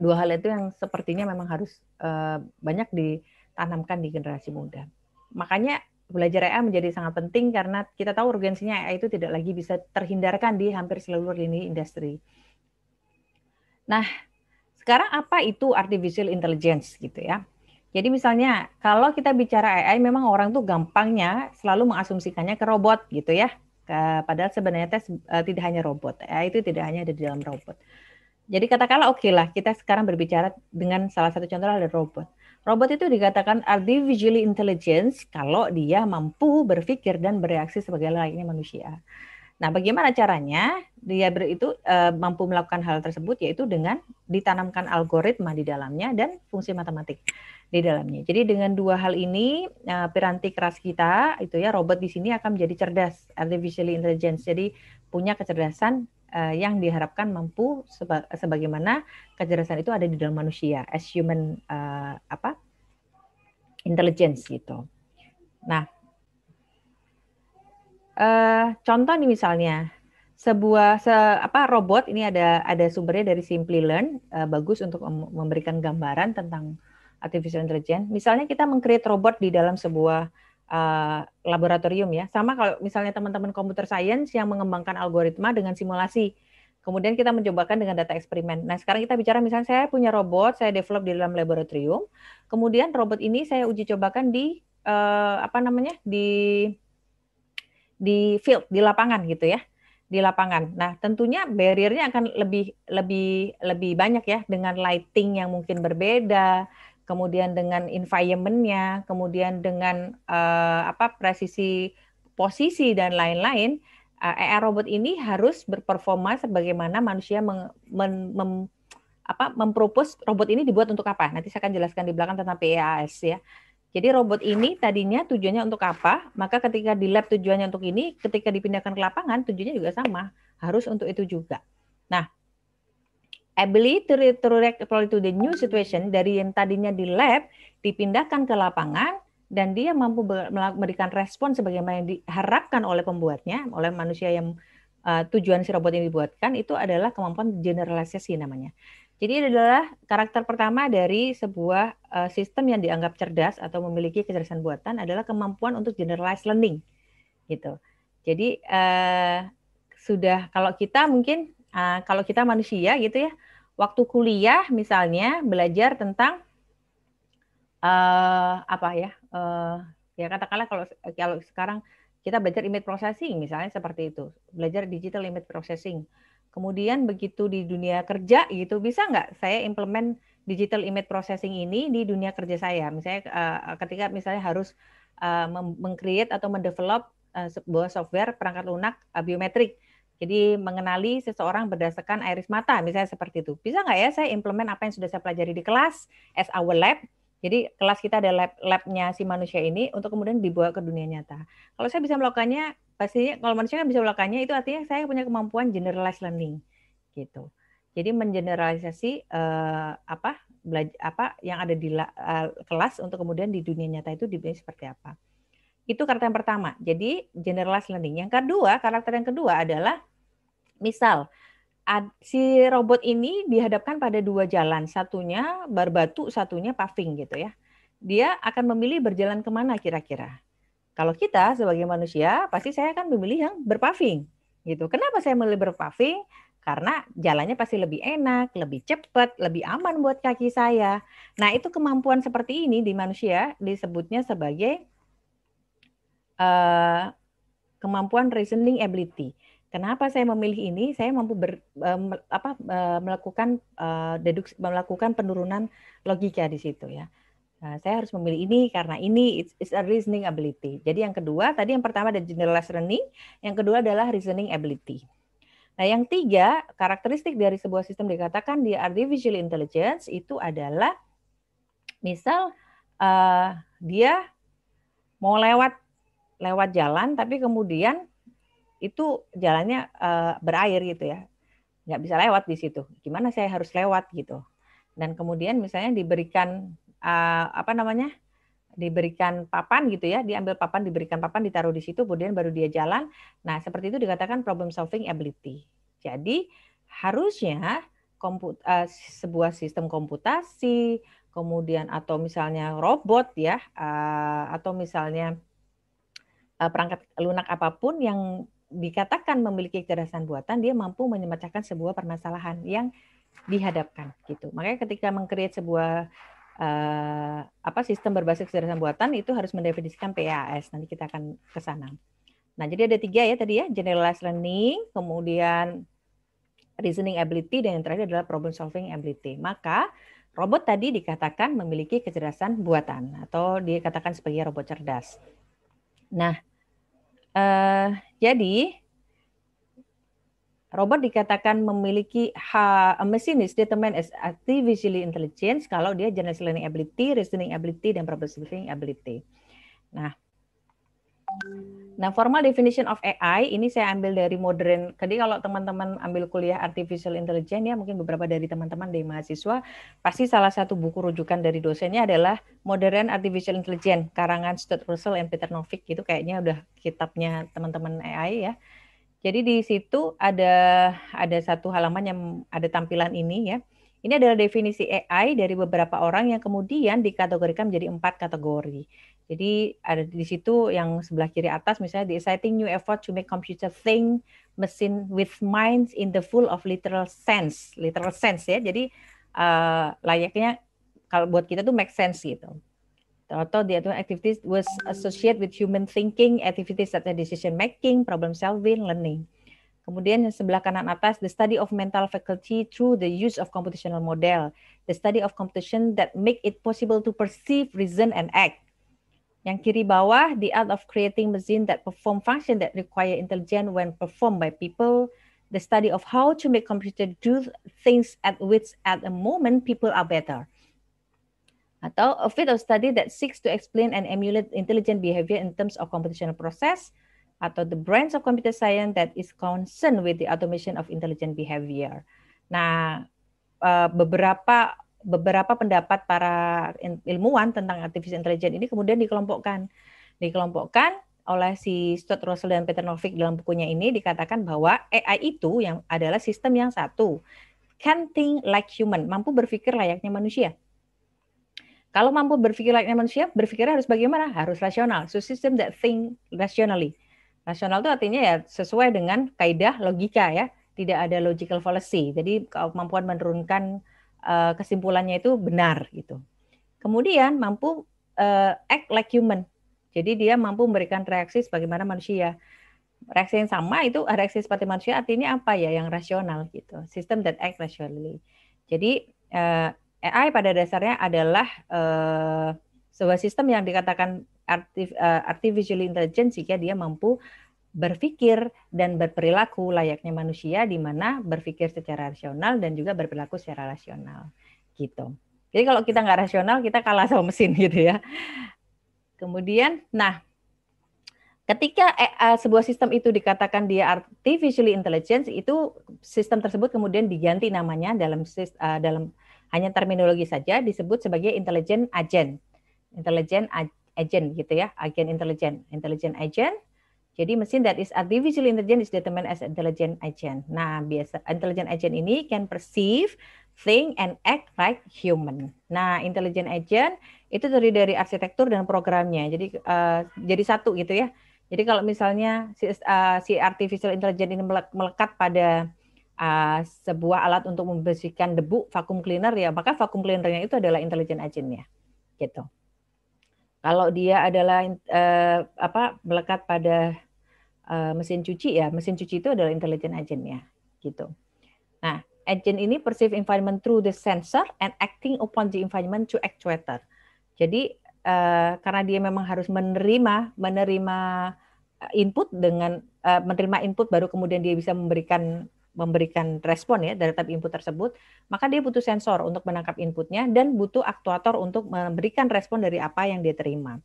Dua hal itu yang sepertinya memang harus uh, banyak di tanamkan di generasi muda. Makanya belajar AI menjadi sangat penting karena kita tahu urgensinya AI itu tidak lagi bisa terhindarkan di hampir seluruh lini industri. Nah, sekarang apa itu artificial intelligence gitu ya? Jadi misalnya kalau kita bicara AI memang orang tuh gampangnya selalu mengasumsikannya ke robot gitu ya. padahal sebenarnya tes uh, tidak hanya robot. AI itu tidak hanya ada di dalam robot. Jadi katakanlah oke okay lah kita sekarang berbicara dengan salah satu contoh adalah robot Robot itu dikatakan artificial intelligence kalau dia mampu berpikir dan bereaksi sebagai layaknya manusia. Nah, bagaimana caranya dia ber, itu e, mampu melakukan hal tersebut yaitu dengan ditanamkan algoritma di dalamnya dan fungsi matematik di dalamnya. Jadi dengan dua hal ini e, piranti keras kita itu ya robot di sini akan menjadi cerdas, artificial intelligence. Jadi punya kecerdasan uh, yang diharapkan mampu seba sebagaimana kecerdasan itu ada di dalam manusia as human uh, apa intelligence gitu. Nah, uh, contoh nih misalnya sebuah se, apa robot ini ada ada sumbernya dari Simply Learn uh, bagus untuk memberikan gambaran tentang artificial intelligence. Misalnya kita mengcreate robot di dalam sebuah Eh, laboratorium ya. Sama kalau misalnya teman-teman komputer science yang mengembangkan algoritma dengan simulasi. Kemudian kita mencobakan dengan data eksperimen. Nah, sekarang kita bicara misalnya saya punya robot, saya develop di dalam laboratorium. Kemudian robot ini saya uji cobakan di uh, apa namanya? di di field, di lapangan gitu ya di lapangan. Nah, tentunya barriernya akan lebih lebih lebih banyak ya dengan lighting yang mungkin berbeda, kemudian dengan environmentnya, kemudian dengan uh, apa presisi posisi dan lain-lain, uh, eh, AI robot ini harus berperforma sebagaimana manusia meng, men, mem, apa, mempropos robot ini dibuat untuk apa. Nanti saya akan jelaskan di belakang tentang PAS ya. Jadi robot ini tadinya tujuannya untuk apa? Maka ketika di lab tujuannya untuk ini, ketika dipindahkan ke lapangan tujuannya juga sama, harus untuk itu juga. Nah, ability to, to react to the new situation dari yang tadinya di lab dipindahkan ke lapangan dan dia mampu memberikan respon sebagaimana yang diharapkan oleh pembuatnya, oleh manusia yang uh, tujuan si robot ini dibuatkan itu adalah kemampuan generalisasi namanya. Jadi adalah karakter pertama dari sebuah uh, sistem yang dianggap cerdas atau memiliki kecerdasan buatan adalah kemampuan untuk generalized learning gitu. Jadi uh, sudah kalau kita mungkin Eh, kalau kita manusia gitu ya, waktu kuliah misalnya belajar tentang uh, apa ya, uh, ya katakanlah kalau kalau sekarang kita belajar image processing misalnya seperti itu, belajar digital image processing. Kemudian begitu di dunia kerja gitu, bisa nggak saya implement digital image processing ini di dunia kerja saya? Misalnya uh, ketika misalnya harus uh, mengcreate atau mendevelop uh, sebuah software perangkat lunak uh, biometrik, jadi mengenali seseorang berdasarkan iris mata, misalnya seperti itu. Bisa nggak ya saya implement apa yang sudah saya pelajari di kelas as our lab? Jadi kelas kita ada lab labnya si manusia ini untuk kemudian dibawa ke dunia nyata. Kalau saya bisa melakukannya, pastinya kalau manusia kan bisa melakukannya itu artinya saya punya kemampuan generalized learning gitu. Jadi mengeneralisasi eh, apa apa yang ada di la, eh, kelas untuk kemudian di dunia nyata itu dibilang seperti apa. Itu karakter yang pertama. Jadi generalized learning. Yang kedua, karakter yang kedua adalah Misal, si robot ini dihadapkan pada dua jalan, satunya barbatu, satunya paving gitu ya. Dia akan memilih berjalan kemana kira-kira. Kalau kita sebagai manusia, pasti saya akan memilih yang berpaving gitu. Kenapa saya memilih berpaving? Karena jalannya pasti lebih enak, lebih cepat, lebih aman buat kaki saya. Nah itu kemampuan seperti ini di manusia disebutnya sebagai uh, kemampuan reasoning ability Kenapa saya memilih ini? Saya mampu ber, uh, apa, uh, melakukan uh, deduksi, melakukan penurunan logika di situ ya. Nah, saya harus memilih ini karena ini it's, a reasoning ability. Jadi yang kedua tadi yang pertama ada generalized learning, yang kedua adalah reasoning ability. Nah, yang tiga, karakteristik dari sebuah sistem dikatakan di artificial intelligence itu adalah misal uh, dia mau lewat lewat jalan tapi kemudian itu jalannya uh, berair gitu ya nggak bisa lewat di situ gimana saya harus lewat gitu dan kemudian misalnya diberikan uh, apa namanya diberikan papan gitu ya diambil papan diberikan papan ditaruh di situ kemudian baru dia jalan nah seperti itu dikatakan problem solving ability jadi harusnya komput uh, sebuah sistem komputasi kemudian atau misalnya robot ya uh, atau misalnya perangkat lunak apapun yang dikatakan memiliki kecerdasan buatan, dia mampu menyemacakan sebuah permasalahan yang dihadapkan gitu. Makanya ketika mengcreate sebuah eh, apa sistem berbasis kecerdasan buatan itu harus mendefinisikan PAS. Nanti kita akan ke sana. Nah, jadi ada tiga ya tadi ya, generalized learning, kemudian reasoning ability, dan yang terakhir adalah problem solving ability. Maka robot tadi dikatakan memiliki kecerdasan buatan atau dikatakan sebagai robot cerdas. Nah, Uh, jadi robot dikatakan memiliki ha, a eh, machine is determined as artificially intelligence kalau dia jenis learning ability, reasoning ability, dan problem solving ability. Nah, Nah, formal definition of AI ini saya ambil dari modern. Jadi kalau teman-teman ambil kuliah artificial intelligence ya mungkin beberapa dari teman-teman dari mahasiswa pasti salah satu buku rujukan dari dosennya adalah Modern Artificial Intelligence karangan Stuart Russell and Peter Novick gitu kayaknya udah kitabnya teman-teman AI ya. Jadi di situ ada ada satu halaman yang ada tampilan ini ya. Ini adalah definisi AI dari beberapa orang yang kemudian dikategorikan menjadi empat kategori. Jadi ada di situ yang sebelah kiri atas misalnya the exciting new effort to make computer think machine with minds in the full of literal sense, literal sense ya. Jadi uh, layaknya kalau buat kita tuh make sense gitu. Atau dia tuh activities was associated with human thinking, activities such as decision making, problem solving, learning. Kemudian yang sebelah kanan atas, the study of mental faculty through the use of computational model, the study of computation that make it possible to perceive, reason, and act. Yang kiri bawah, the art of creating machine that perform function that require intelligence when performed by people. The study of how to make computer do things at which at a moment people are better. Atau a field of study that seeks to explain and emulate intelligent behavior in terms of computational process. Atau the branch of computer science that is concerned with the automation of intelligent behavior. Nah, uh, beberapa beberapa pendapat para ilmuwan tentang artificial intelligence ini kemudian dikelompokkan. Dikelompokkan oleh si Stuart Russell dan Peter Novick dalam bukunya ini dikatakan bahwa AI itu yang adalah sistem yang satu can think like human, mampu berpikir layaknya manusia. Kalau mampu berpikir layaknya manusia, berpikirnya harus bagaimana? Harus rasional. So system that think rationally. Rasional itu artinya ya sesuai dengan kaidah logika ya, tidak ada logical fallacy. Jadi kemampuan menurunkan Eh, kesimpulannya itu benar gitu. Kemudian mampu uh, act like human. Jadi dia mampu memberikan reaksi sebagaimana manusia. Reaksi yang sama itu reaksi seperti manusia artinya apa ya yang rasional gitu. Sistem that act rationally. Jadi uh, eh, AI pada dasarnya adalah uh, sebuah sistem yang dikatakan artif, uh, artificial intelligence jika dia mampu berpikir dan berperilaku layaknya manusia di mana berpikir secara rasional dan juga berperilaku secara rasional gitu. Jadi kalau kita nggak rasional kita kalah sama mesin gitu ya. Kemudian nah ketika eh, eh, sebuah sistem itu dikatakan dia artificially intelligence itu sistem tersebut kemudian diganti namanya dalam eh, dalam hanya terminologi saja disebut sebagai intelligent agent. Intelligent agent gitu ya, agen intelligent, intelligent agent jadi mesin that is artificial intelligence is determined as intelligent agent. Nah, biasa intelligent agent ini can perceive, think, and act like human. Nah, intelligent agent itu terdiri dari arsitektur dan programnya. Jadi uh, jadi satu gitu ya. Jadi kalau misalnya si, uh, si artificial intelligence ini melekat pada uh, sebuah alat untuk membersihkan debu vacuum cleaner ya, maka vakum cleanernya itu adalah intelligent agent ya. Gitu. Kalau dia adalah uh, apa melekat pada Eh, mesin cuci ya mesin cuci itu adalah intelligent agent ya gitu nah agent ini perceive environment through the sensor and acting upon the environment to actuator jadi uh, karena dia memang harus menerima menerima eh, input dengan uh, menerima input baru kemudian dia bisa memberikan memberikan respon ya dari tab input tersebut, maka dia butuh sensor untuk menangkap inputnya dan butuh aktuator untuk memberikan respon dari apa yang dia terima.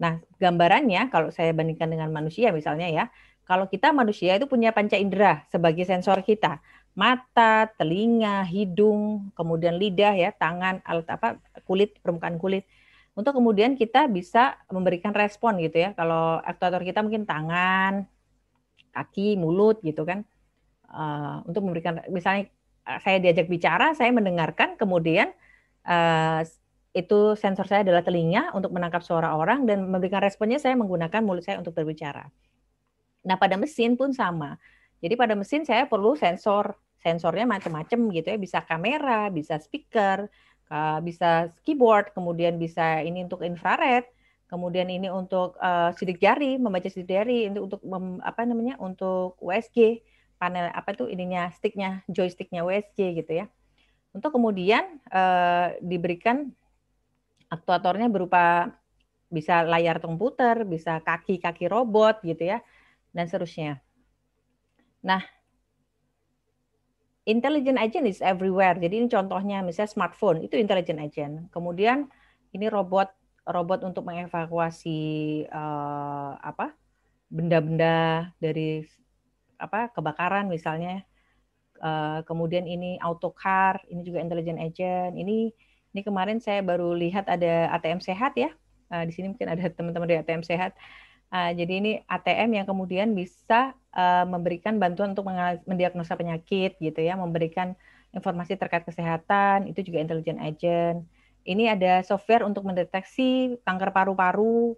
Nah, gambarannya kalau saya bandingkan dengan manusia misalnya ya, kalau kita manusia itu punya panca indera sebagai sensor kita, mata, telinga, hidung, kemudian lidah ya, tangan, alat apa kulit, permukaan kulit. Untuk kemudian kita bisa memberikan respon gitu ya. Kalau aktuator kita mungkin tangan, kaki, mulut gitu kan. Uh, untuk memberikan misalnya eh, saya diajak bicara, saya mendengarkan, kemudian uh, itu sensor saya adalah telinga untuk menangkap suara orang dan memberikan responnya saya menggunakan mulut saya untuk berbicara. Nah, pada mesin pun sama. Jadi pada mesin saya perlu sensor. Sensornya macam-macam gitu ya, bisa kamera, bisa speaker, bisa keyboard, kemudian bisa ini untuk infrared, kemudian ini untuk eh, sidik jari, membaca sidik jari ini untuk mem, apa namanya? untuk USG, panel apa itu ininya sticknya, joysticknya USG gitu ya. Untuk kemudian uh, diberikan Aktuatornya berupa bisa layar komputer, bisa kaki-kaki robot gitu ya, dan seterusnya. Nah, intelligent agent is everywhere. Jadi ini contohnya misalnya smartphone itu intelligent agent. Kemudian ini robot robot untuk mengevakuasi uh, apa benda-benda dari apa kebakaran misalnya. Uh, kemudian ini autocar, ini juga intelligent agent. Ini ini kemarin saya baru lihat ada ATM sehat ya. Eh, di sini mungkin ada teman-teman dari ATM sehat. Eh, jadi ini ATM yang kemudian bisa eh, memberikan bantuan untuk mendiagnosa penyakit gitu ya, memberikan informasi terkait kesehatan, itu juga intelligent agent. Ini ada software untuk mendeteksi kanker paru-paru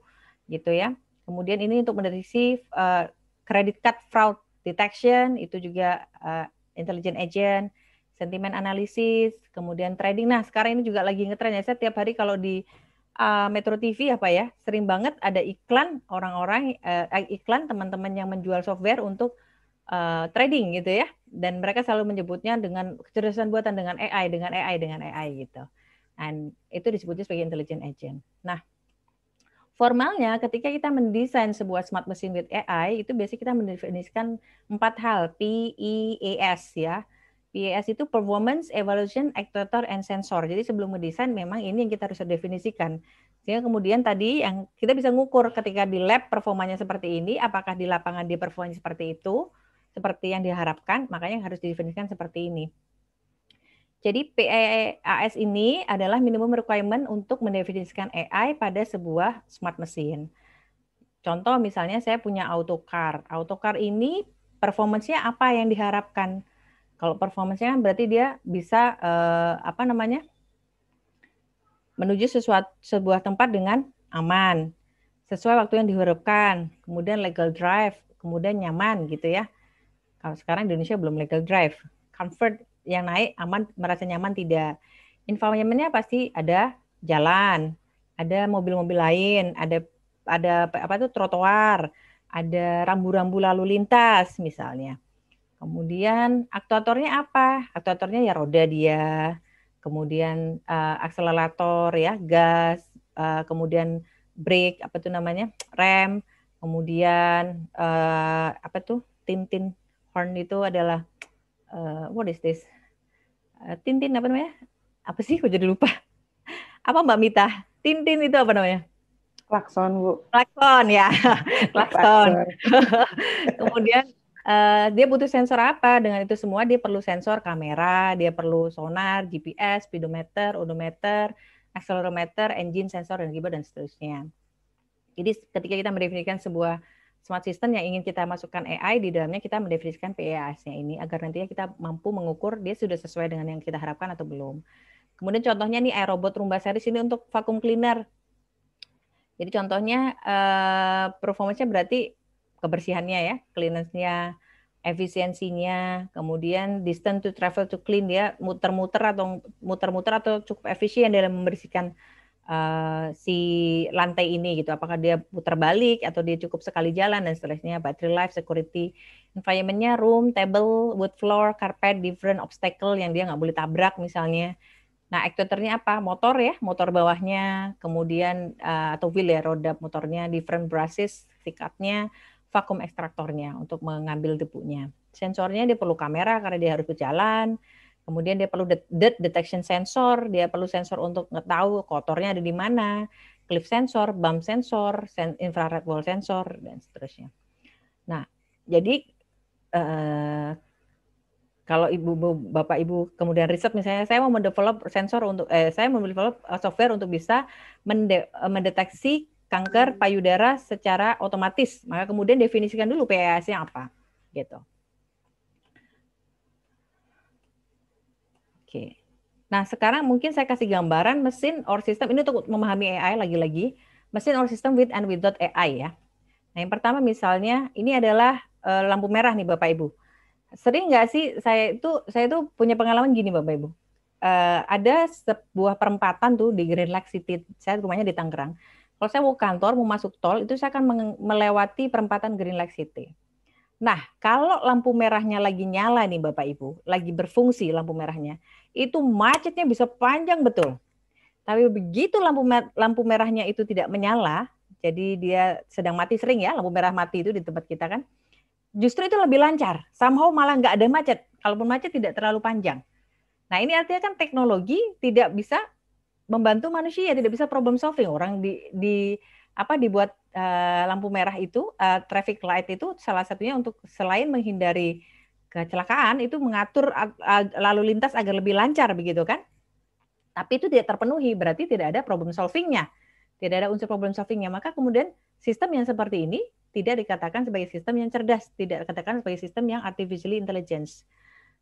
gitu ya. Kemudian ini untuk mendeteksi uh, credit card fraud detection, itu juga intelligent agent sentimen analisis, kemudian trading. Nah, sekarang ini juga lagi ngetren ya. Saya tiap hari kalau di uh, Metro TV apa ya, sering banget ada iklan orang-orang uh, iklan teman-teman yang menjual software untuk uh, trading gitu ya. Dan mereka selalu menyebutnya dengan kecerdasan buatan dengan AI, dengan AI, dengan AI gitu. Dan itu disebutnya sebagai intelligent agent. Nah, formalnya ketika kita mendesain sebuah smart machine with AI itu biasanya kita mendefinisikan empat hal P, E, A, S ya PAS itu performance, evaluation, actuator, and sensor. Jadi sebelum mendesain memang ini yang kita harus definisikan. Sehingga kemudian tadi yang kita bisa ngukur ketika di lab performanya seperti ini, apakah di lapangan dia performanya seperti itu, seperti yang diharapkan, makanya harus didefinisikan seperti ini. Jadi PAS ini adalah minimum requirement untuk mendefinisikan AI pada sebuah smart mesin. Contoh misalnya saya punya AutoCar. AutoCar ini performancenya apa yang diharapkan? Kalau performance-nya kan berarti dia bisa uh, apa namanya? menuju sesuatu, sebuah tempat dengan aman, sesuai waktu yang diharapkan, kemudian legal drive, kemudian nyaman gitu ya. Kalau sekarang Indonesia belum legal drive, comfort yang naik aman merasa nyaman tidak. Environmentnya pasti ada jalan, ada mobil-mobil lain, ada ada apa itu trotoar, ada rambu-rambu lalu lintas misalnya. Kemudian aktuatornya apa? Aktuatornya ya roda dia. Kemudian uh, akselerator ya gas. Uh, kemudian brake apa tuh namanya rem. Kemudian uh, apa tuh tintin horn itu adalah uh, what is this? Uh, tintin apa namanya? Apa sih? Gue jadi lupa. apa Mbak Mita? Tintin itu apa namanya? Klakson bu. Klakson ya. Klakson. Kemudian uh, dia butuh sensor apa? Dengan itu semua dia perlu sensor kamera, dia perlu sonar, GPS, speedometer, odometer, accelerometer, engine sensor dan gimbal dan seterusnya. Jadi ketika kita mendefinisikan sebuah smart system yang ingin kita masukkan AI di dalamnya kita mendefinisikan PAS-nya ini agar nantinya kita mampu mengukur dia sudah sesuai dengan yang kita harapkan atau belum. Kemudian contohnya nih aerobot rumba series ini untuk vakum cleaner. Jadi contohnya eh, performance-nya berarti kebersihannya ya, cleanliness-nya, efisiensinya, kemudian distance to travel to clean dia muter-muter atau muter-muter atau cukup efisien dalam membersihkan uh, si lantai ini gitu. Apakah dia putar balik atau dia cukup sekali jalan dan seterusnya. Battery life, security, environmentnya, room, table, wood floor, carpet, different obstacle yang dia nggak boleh tabrak misalnya. Nah, actuatornya apa? Motor ya, motor bawahnya, kemudian uh, atau wheel ya, roda motornya, different brushes, sikatnya, vakum ekstraktornya untuk mengambil debunya. Sensornya dia perlu kamera karena dia harus berjalan, kemudian dia perlu dead detection sensor, dia perlu sensor untuk tahu kotornya ada di mana, cliff sensor, bump sensor, sen infrared wall sensor, dan seterusnya. Nah, jadi eh, kalau ibu bapak ibu kemudian riset misalnya saya mau mendevelop sensor untuk eh, saya mau mendevelop eh, software untuk bisa mendeteksi kanker hmm. payudara secara otomatis. Maka kemudian definisikan dulu PAS-nya e apa, gitu. Oke. Nah, sekarang mungkin saya kasih gambaran mesin or system ini untuk memahami AI lagi-lagi, mesin or system with and without AI ya. Nah, yang pertama misalnya ini adalah uh, lampu merah nih Bapak Ibu. Sering nggak sih saya itu saya itu punya pengalaman gini Bapak Ibu. Uh, ada sebuah perempatan tuh di Green Lake City, saya rumahnya di Tangerang kalau saya mau kantor, mau masuk tol, itu saya akan melewati perempatan Green Lake City. Nah, kalau lampu merahnya lagi nyala nih Bapak Ibu, lagi berfungsi lampu merahnya, itu macetnya bisa panjang betul. Tapi begitu lampu lampu merahnya itu tidak menyala, jadi dia sedang mati sering ya, lampu merah mati itu di tempat kita kan. Justru itu lebih lancar. Somehow malah nggak ada macet. Kalaupun macet tidak terlalu panjang. Nah, ini artinya kan teknologi tidak bisa membantu manusia tidak bisa problem solving orang di di apa dibuat uh, lampu merah itu uh, traffic light itu salah satunya untuk selain menghindari kecelakaan itu mengatur lalu lintas agar lebih lancar begitu kan tapi itu tidak terpenuhi berarti tidak ada problem solvingnya tidak ada unsur problem solvingnya maka kemudian sistem yang seperti ini tidak dikatakan sebagai sistem yang cerdas tidak dikatakan sebagai sistem yang artificial intelligence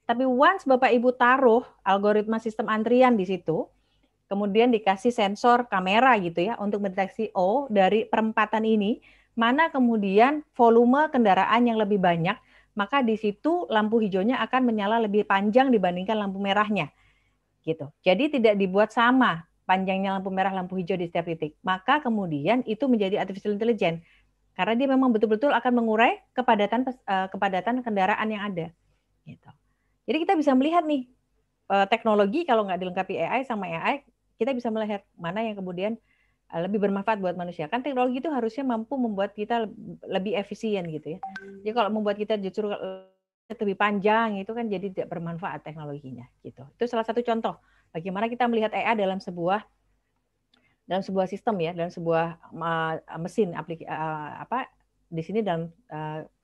tapi once bapak ibu taruh algoritma sistem antrian di situ kemudian dikasih sensor kamera gitu ya untuk mendeteksi oh dari perempatan ini mana kemudian volume kendaraan yang lebih banyak maka di situ lampu hijaunya akan menyala lebih panjang dibandingkan lampu merahnya gitu. Jadi tidak dibuat sama panjangnya lampu merah lampu hijau di setiap titik. Maka kemudian itu menjadi artificial intelligence karena dia memang betul-betul akan mengurai kepadatan eh, kepadatan kendaraan yang ada gitu. Jadi kita bisa melihat nih eh, teknologi kalau nggak dilengkapi AI sama AI kita bisa melihat mana yang kemudian eh, lebih bermanfaat buat manusia. Kan teknologi itu harusnya mampu membuat kita lebih efisien gitu ya. Jadi kalau membuat kita justru eh, lebih panjang itu kan jadi tidak bermanfaat teknologinya gitu. Itu salah satu contoh bagaimana kita melihat AI dalam sebuah dalam sebuah sistem ya, dalam sebuah mesin aplikasi eh, apa di sini dalam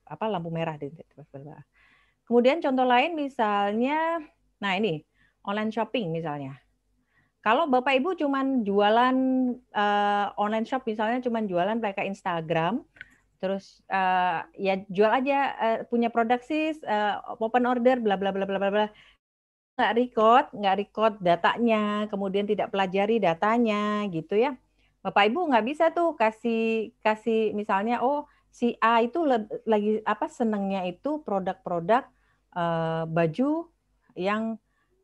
apa lampu merah Kemudian contoh lain misalnya nah ini online shopping misalnya kalau Bapak Ibu cuman jualan uh, online shop misalnya cuman jualan mereka Instagram, terus uh, ya jual aja uh, punya produk sih uh, open order bla bla bla bla bla bla nggak record nggak record datanya kemudian tidak pelajari datanya gitu ya bapak ibu nggak bisa tuh kasih kasih misalnya oh si A itu lagi apa senengnya itu produk-produk uh, baju yang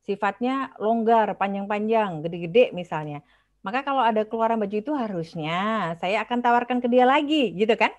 sifatnya longgar, panjang-panjang, gede-gede misalnya. Maka kalau ada keluaran baju itu harusnya saya akan tawarkan ke dia lagi, gitu kan?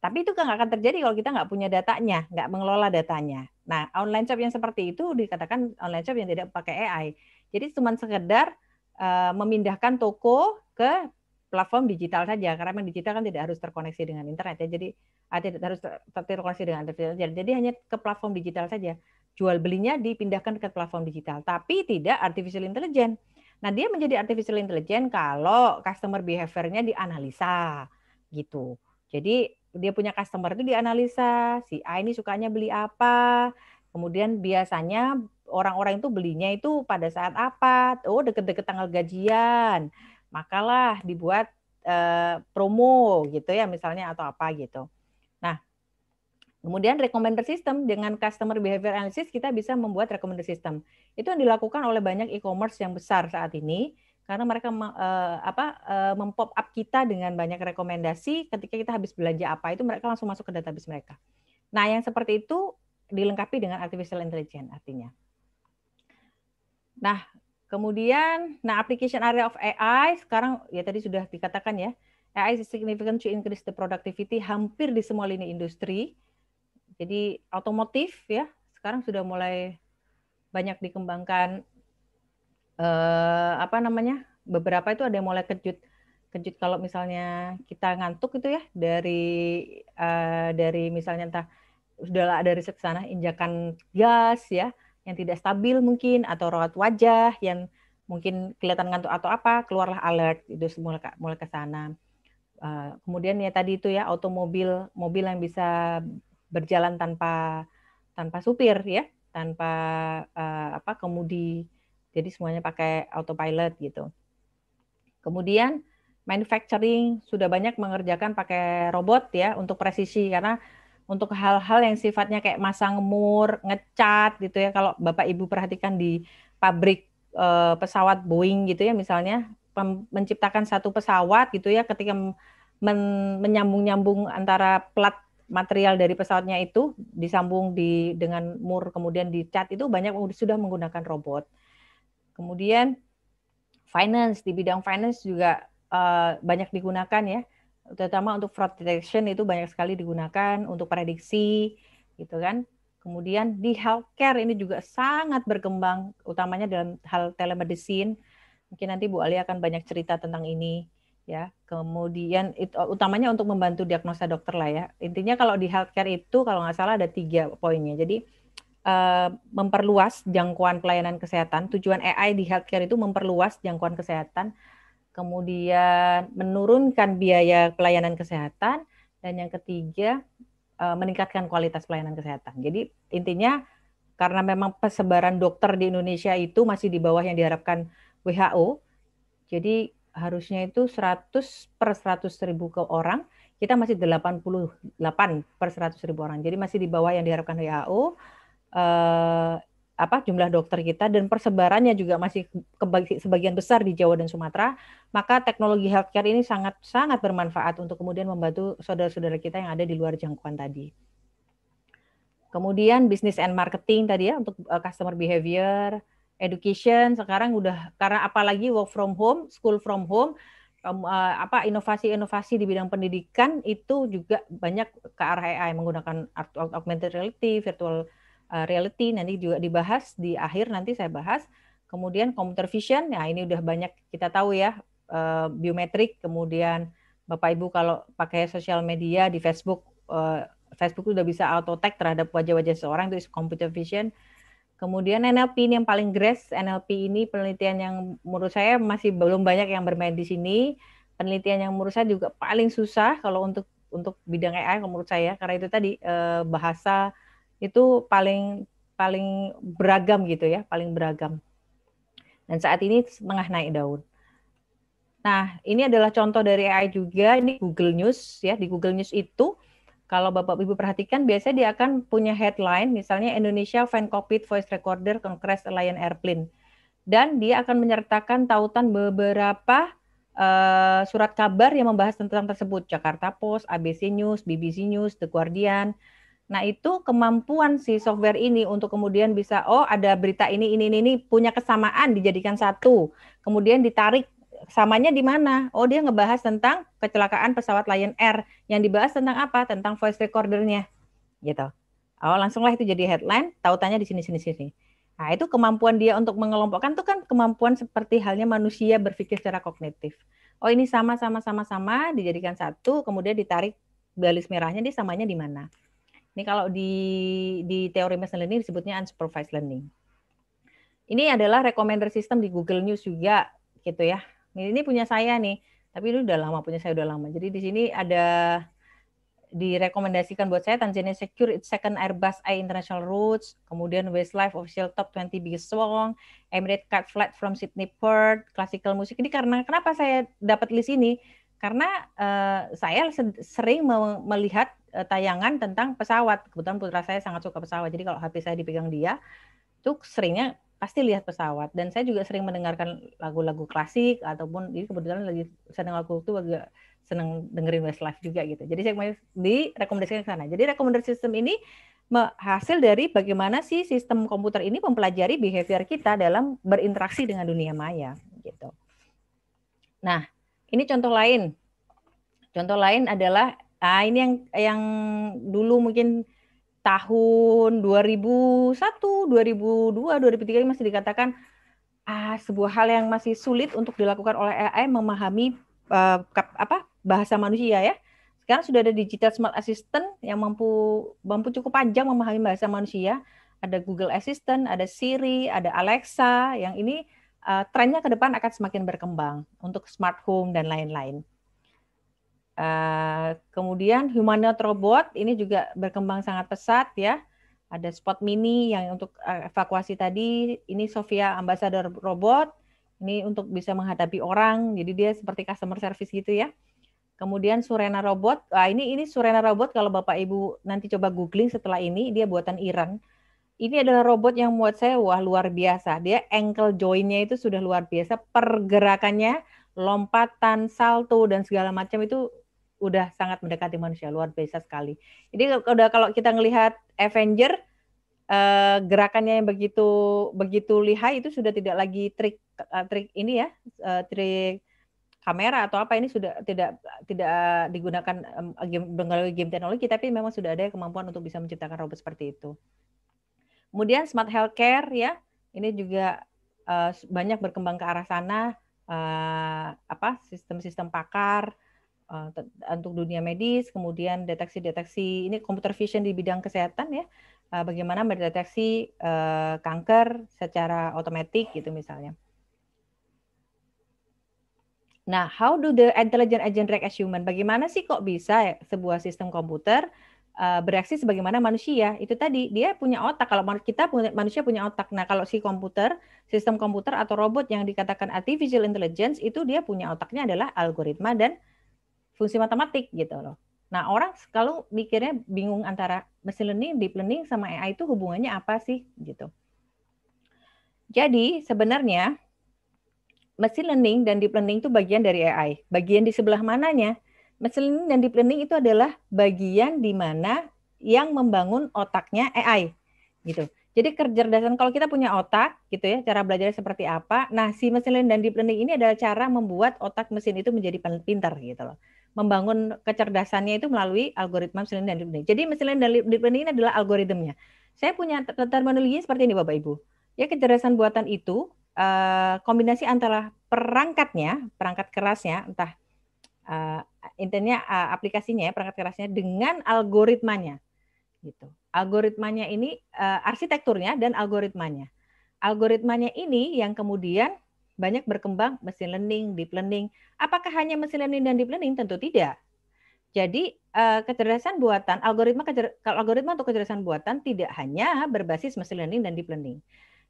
Tapi itu nggak akan terjadi kalau kita nggak punya datanya, nggak mengelola datanya. Nah, online shop yang seperti itu dikatakan online shop yang tidak pakai AI. Jadi cuma sekedar uh, memindahkan toko ke platform digital saja, karena memang digital kan tidak harus terkoneksi dengan internet ya. Jadi uh, tidak harus terkoneksi dengan internet. Jadi hanya ke platform digital saja jual belinya dipindahkan ke platform digital, tapi tidak artificial intelligence. Nah, dia menjadi artificial intelligence kalau customer behavior-nya dianalisa gitu. Jadi dia punya customer itu dianalisa, si A ini sukanya beli apa, kemudian biasanya orang-orang itu belinya itu pada saat apa, oh deket-deket tanggal gajian, makalah dibuat eh, promo gitu ya misalnya atau apa gitu. Kemudian recommender system dengan customer behavior analysis kita bisa membuat recommender system. Itu yang dilakukan oleh banyak e-commerce yang besar saat ini karena mereka uh, apa uh, mempop up kita dengan banyak rekomendasi ketika kita habis belanja apa itu mereka langsung masuk ke database mereka. Nah, yang seperti itu dilengkapi dengan artificial intelligence artinya. Nah, kemudian nah application area of AI sekarang ya tadi sudah dikatakan ya, AI is significant to increase the productivity hampir di semua lini industri jadi otomotif ya sekarang sudah mulai banyak dikembangkan eh, apa namanya beberapa itu ada yang mulai kejut kejut kalau misalnya kita ngantuk itu ya dari eh, dari misalnya entah sudah ada riset sana injakan gas ya yang tidak stabil mungkin atau rawat wajah yang mungkin kelihatan ngantuk atau apa keluarlah alert itu semua mulai ke sana eh, kemudian ya tadi itu ya automobil mobil yang bisa berjalan tanpa tanpa supir ya, tanpa uh, apa kemudi. Jadi semuanya pakai autopilot gitu. Kemudian manufacturing sudah banyak mengerjakan pakai robot ya untuk presisi karena untuk hal-hal yang sifatnya kayak masang mur, ngecat gitu ya. Kalau Bapak Ibu perhatikan di pabrik e, pesawat Boeing gitu ya misalnya menciptakan satu pesawat gitu ya ketika men, menyambung-nyambung antara plat material dari pesawatnya itu disambung di dengan mur kemudian dicat itu banyak sudah menggunakan robot. Kemudian finance di bidang finance juga uh, banyak digunakan ya, terutama untuk fraud detection itu banyak sekali digunakan untuk prediksi gitu kan. Kemudian di healthcare ini juga sangat berkembang utamanya dalam hal telemedicine. Mungkin nanti Bu Ali akan banyak cerita tentang ini ya. Kemudian it, uh, utamanya untuk membantu diagnosa dokter lah ya. Intinya kalau di healthcare itu kalau nggak salah ada tiga poinnya. Jadi uh, memperluas jangkauan pelayanan kesehatan. Tujuan AI di healthcare itu memperluas jangkauan kesehatan, kemudian menurunkan biaya pelayanan kesehatan, dan yang ketiga uh, meningkatkan kualitas pelayanan kesehatan. Jadi intinya karena memang persebaran dokter di Indonesia itu masih di bawah yang diharapkan WHO, jadi harusnya itu 100 per 100 ribu ke orang, kita masih 88 per 100 ribu orang. Jadi masih di bawah yang diharapkan WHO. Eh, apa jumlah dokter kita dan persebarannya juga masih kebagi, sebagian besar di Jawa dan Sumatera, maka teknologi healthcare ini sangat sangat bermanfaat untuk kemudian membantu saudara-saudara kita yang ada di luar jangkauan tadi. Kemudian bisnis and marketing tadi ya untuk eh, customer behavior, education sekarang udah karena apalagi work from home, school from home, um, uh, apa inovasi-inovasi di bidang pendidikan itu juga banyak ke arah AI menggunakan augmented reality, virtual eh, reality nanti juga dibahas di akhir nanti saya bahas. Kemudian computer vision, ya ini udah banyak kita tahu ya uh, biometrik, kemudian Bapak Ibu kalau pakai sosial media di Facebook uh, Facebook udah bisa auto tag terhadap wajah-wajah seseorang itu computer vision. Kemudian NLP ini yang paling grass. NLP ini penelitian yang menurut saya masih belum banyak yang bermain di sini. Penelitian yang menurut saya juga paling susah kalau untuk untuk bidang AI menurut saya karena itu tadi eh, bahasa itu paling paling beragam gitu ya, paling beragam. Dan saat ini setengah naik daun. Nah, ini adalah contoh dari AI juga, ini Google News ya. Di Google News itu kalau Bapak Ibu perhatikan, biasanya dia akan punya headline, misalnya Indonesia Fan Cockpit Voice Recorder Congress Lion Airplane. Dan dia akan menyertakan tautan beberapa uh, surat kabar yang membahas tentang tersebut. Jakarta Post, ABC News, BBC News, The Guardian. Nah itu kemampuan si software ini untuk kemudian bisa, oh ada berita ini, ini, ini punya kesamaan dijadikan satu. Kemudian ditarik samanya di mana? Oh, dia ngebahas tentang kecelakaan pesawat Lion Air. Yang dibahas tentang apa? Tentang voice recordernya. Gitu. Oh, langsunglah itu jadi headline, tautannya di sini sini sini. Nah, itu kemampuan dia untuk mengelompokkan itu kan kemampuan seperti halnya manusia berpikir secara kognitif. Oh, ini sama sama sama sama dijadikan satu, kemudian ditarik balis merahnya di samanya di mana. Ini kalau di di teori machine learning disebutnya unsupervised learning. Ini adalah recommender system di Google News juga gitu ya ini punya saya nih tapi ini udah lama punya saya udah lama jadi di sini ada direkomendasikan buat saya Tanzania Secure its second Airbus A International Routes, kemudian Westlife Official Top 20 Biggest Song, Emirates Cut Flight from Sydney Perth, Classical Music. Ini karena kenapa saya dapat list ini? Karena uh, saya sering melihat uh, tayangan tentang pesawat. Kebetulan putra saya sangat suka pesawat. Jadi kalau HP saya dipegang dia, tuh seringnya pasti lihat pesawat dan saya juga sering mendengarkan lagu-lagu klasik ataupun jadi kebetulan lagi seneng lagu itu agak seneng dengerin Westlife juga gitu. Jadi saya direkomendasikan ke sana. Jadi rekomendasi sistem ini hasil dari bagaimana sih sistem komputer ini mempelajari behavior kita dalam berinteraksi dengan dunia maya gitu. Nah, ini contoh lain. Contoh lain adalah ah ini yang yang dulu mungkin tahun 2001, 2002, 2003 masih dikatakan ah, sebuah hal yang masih sulit untuk dilakukan oleh AI memahami uh, apa bahasa manusia ya. Sekarang sudah ada digital smart assistant yang mampu mampu cukup panjang memahami bahasa manusia. Ada Google Assistant, ada Siri, ada Alexa yang ini uh, trennya ke depan akan semakin berkembang untuk smart home dan lain-lain. Eh, kemudian humanoid robot ini juga berkembang sangat pesat ya. Ada spot mini yang untuk eh, evakuasi tadi, ini Sofia Ambassador Robot, ini untuk bisa menghadapi orang, jadi dia seperti customer service gitu ya. Kemudian Surena Robot, ah, ini ini Surena Robot kalau Bapak Ibu nanti coba googling setelah ini, dia buatan Iran. Ini adalah robot yang buat saya wah luar biasa. Dia ankle joint itu sudah luar biasa, pergerakannya, lompatan, salto dan segala macam itu udah sangat mendekati manusia luar biasa sekali. Jadi udah kalau kita melihat Avenger uh, gerakannya yang begitu begitu lihai itu sudah tidak lagi trik uh, trik ini ya uh, trik kamera atau apa ini sudah tidak tidak digunakan um, game, game teknologi tapi memang sudah ada kemampuan untuk bisa menciptakan robot seperti itu. Kemudian smart healthcare ya ini juga uh, banyak berkembang ke arah sana uh, apa sistem-sistem pakar uh, untuk dunia medis, kemudian deteksi-deteksi ini computer vision di bidang kesehatan ya, uh, bagaimana mendeteksi uh, kanker secara otomatis gitu misalnya. Nah, how do the intelligent agent react as human? Bagaimana sih kok bisa ya sebuah sistem komputer uh, bereaksi sebagaimana manusia? Itu tadi dia punya otak. Kalau kita manusia punya otak. Nah, kalau si komputer, sistem komputer atau robot yang dikatakan artificial intelligence itu dia punya otaknya adalah algoritma dan fungsi matematik gitu loh. Nah orang kalau mikirnya bingung antara machine learning, deep learning sama AI itu hubungannya apa sih gitu. Jadi sebenarnya machine learning dan deep learning itu bagian dari AI. Bagian di sebelah mananya? Machine learning dan deep learning itu adalah bagian di mana yang membangun otaknya AI gitu. Jadi kecerdasan kalau kita punya otak gitu ya, cara belajarnya seperti apa. Nah, si machine learning dan deep learning ini adalah cara membuat otak mesin itu menjadi pintar gitu loh membangun kecerdasannya itu melalui algoritma machine learning dan deep learning. Jadi machine dan deep learning ini adalah algoritmnya. Saya punya terminologi seperti ini Bapak Ibu. Ya kecerdasan buatan itu eh, kombinasi antara perangkatnya, perangkat kerasnya, entah eh, intinya eh, aplikasinya ya, perangkat kerasnya dengan algoritmanya gitu. Algoritmanya ini arsitekturnya dan algoritmanya. Algoritmanya ini yang kemudian banyak berkembang mesin learning, deep learning. Apakah hanya mesin learning dan deep learning? Tentu tidak. Jadi eh, kecerdasan buatan, algoritma kalau algoritma untuk kecerdasan buatan tidak hanya berbasis mesin learning dan deep learning.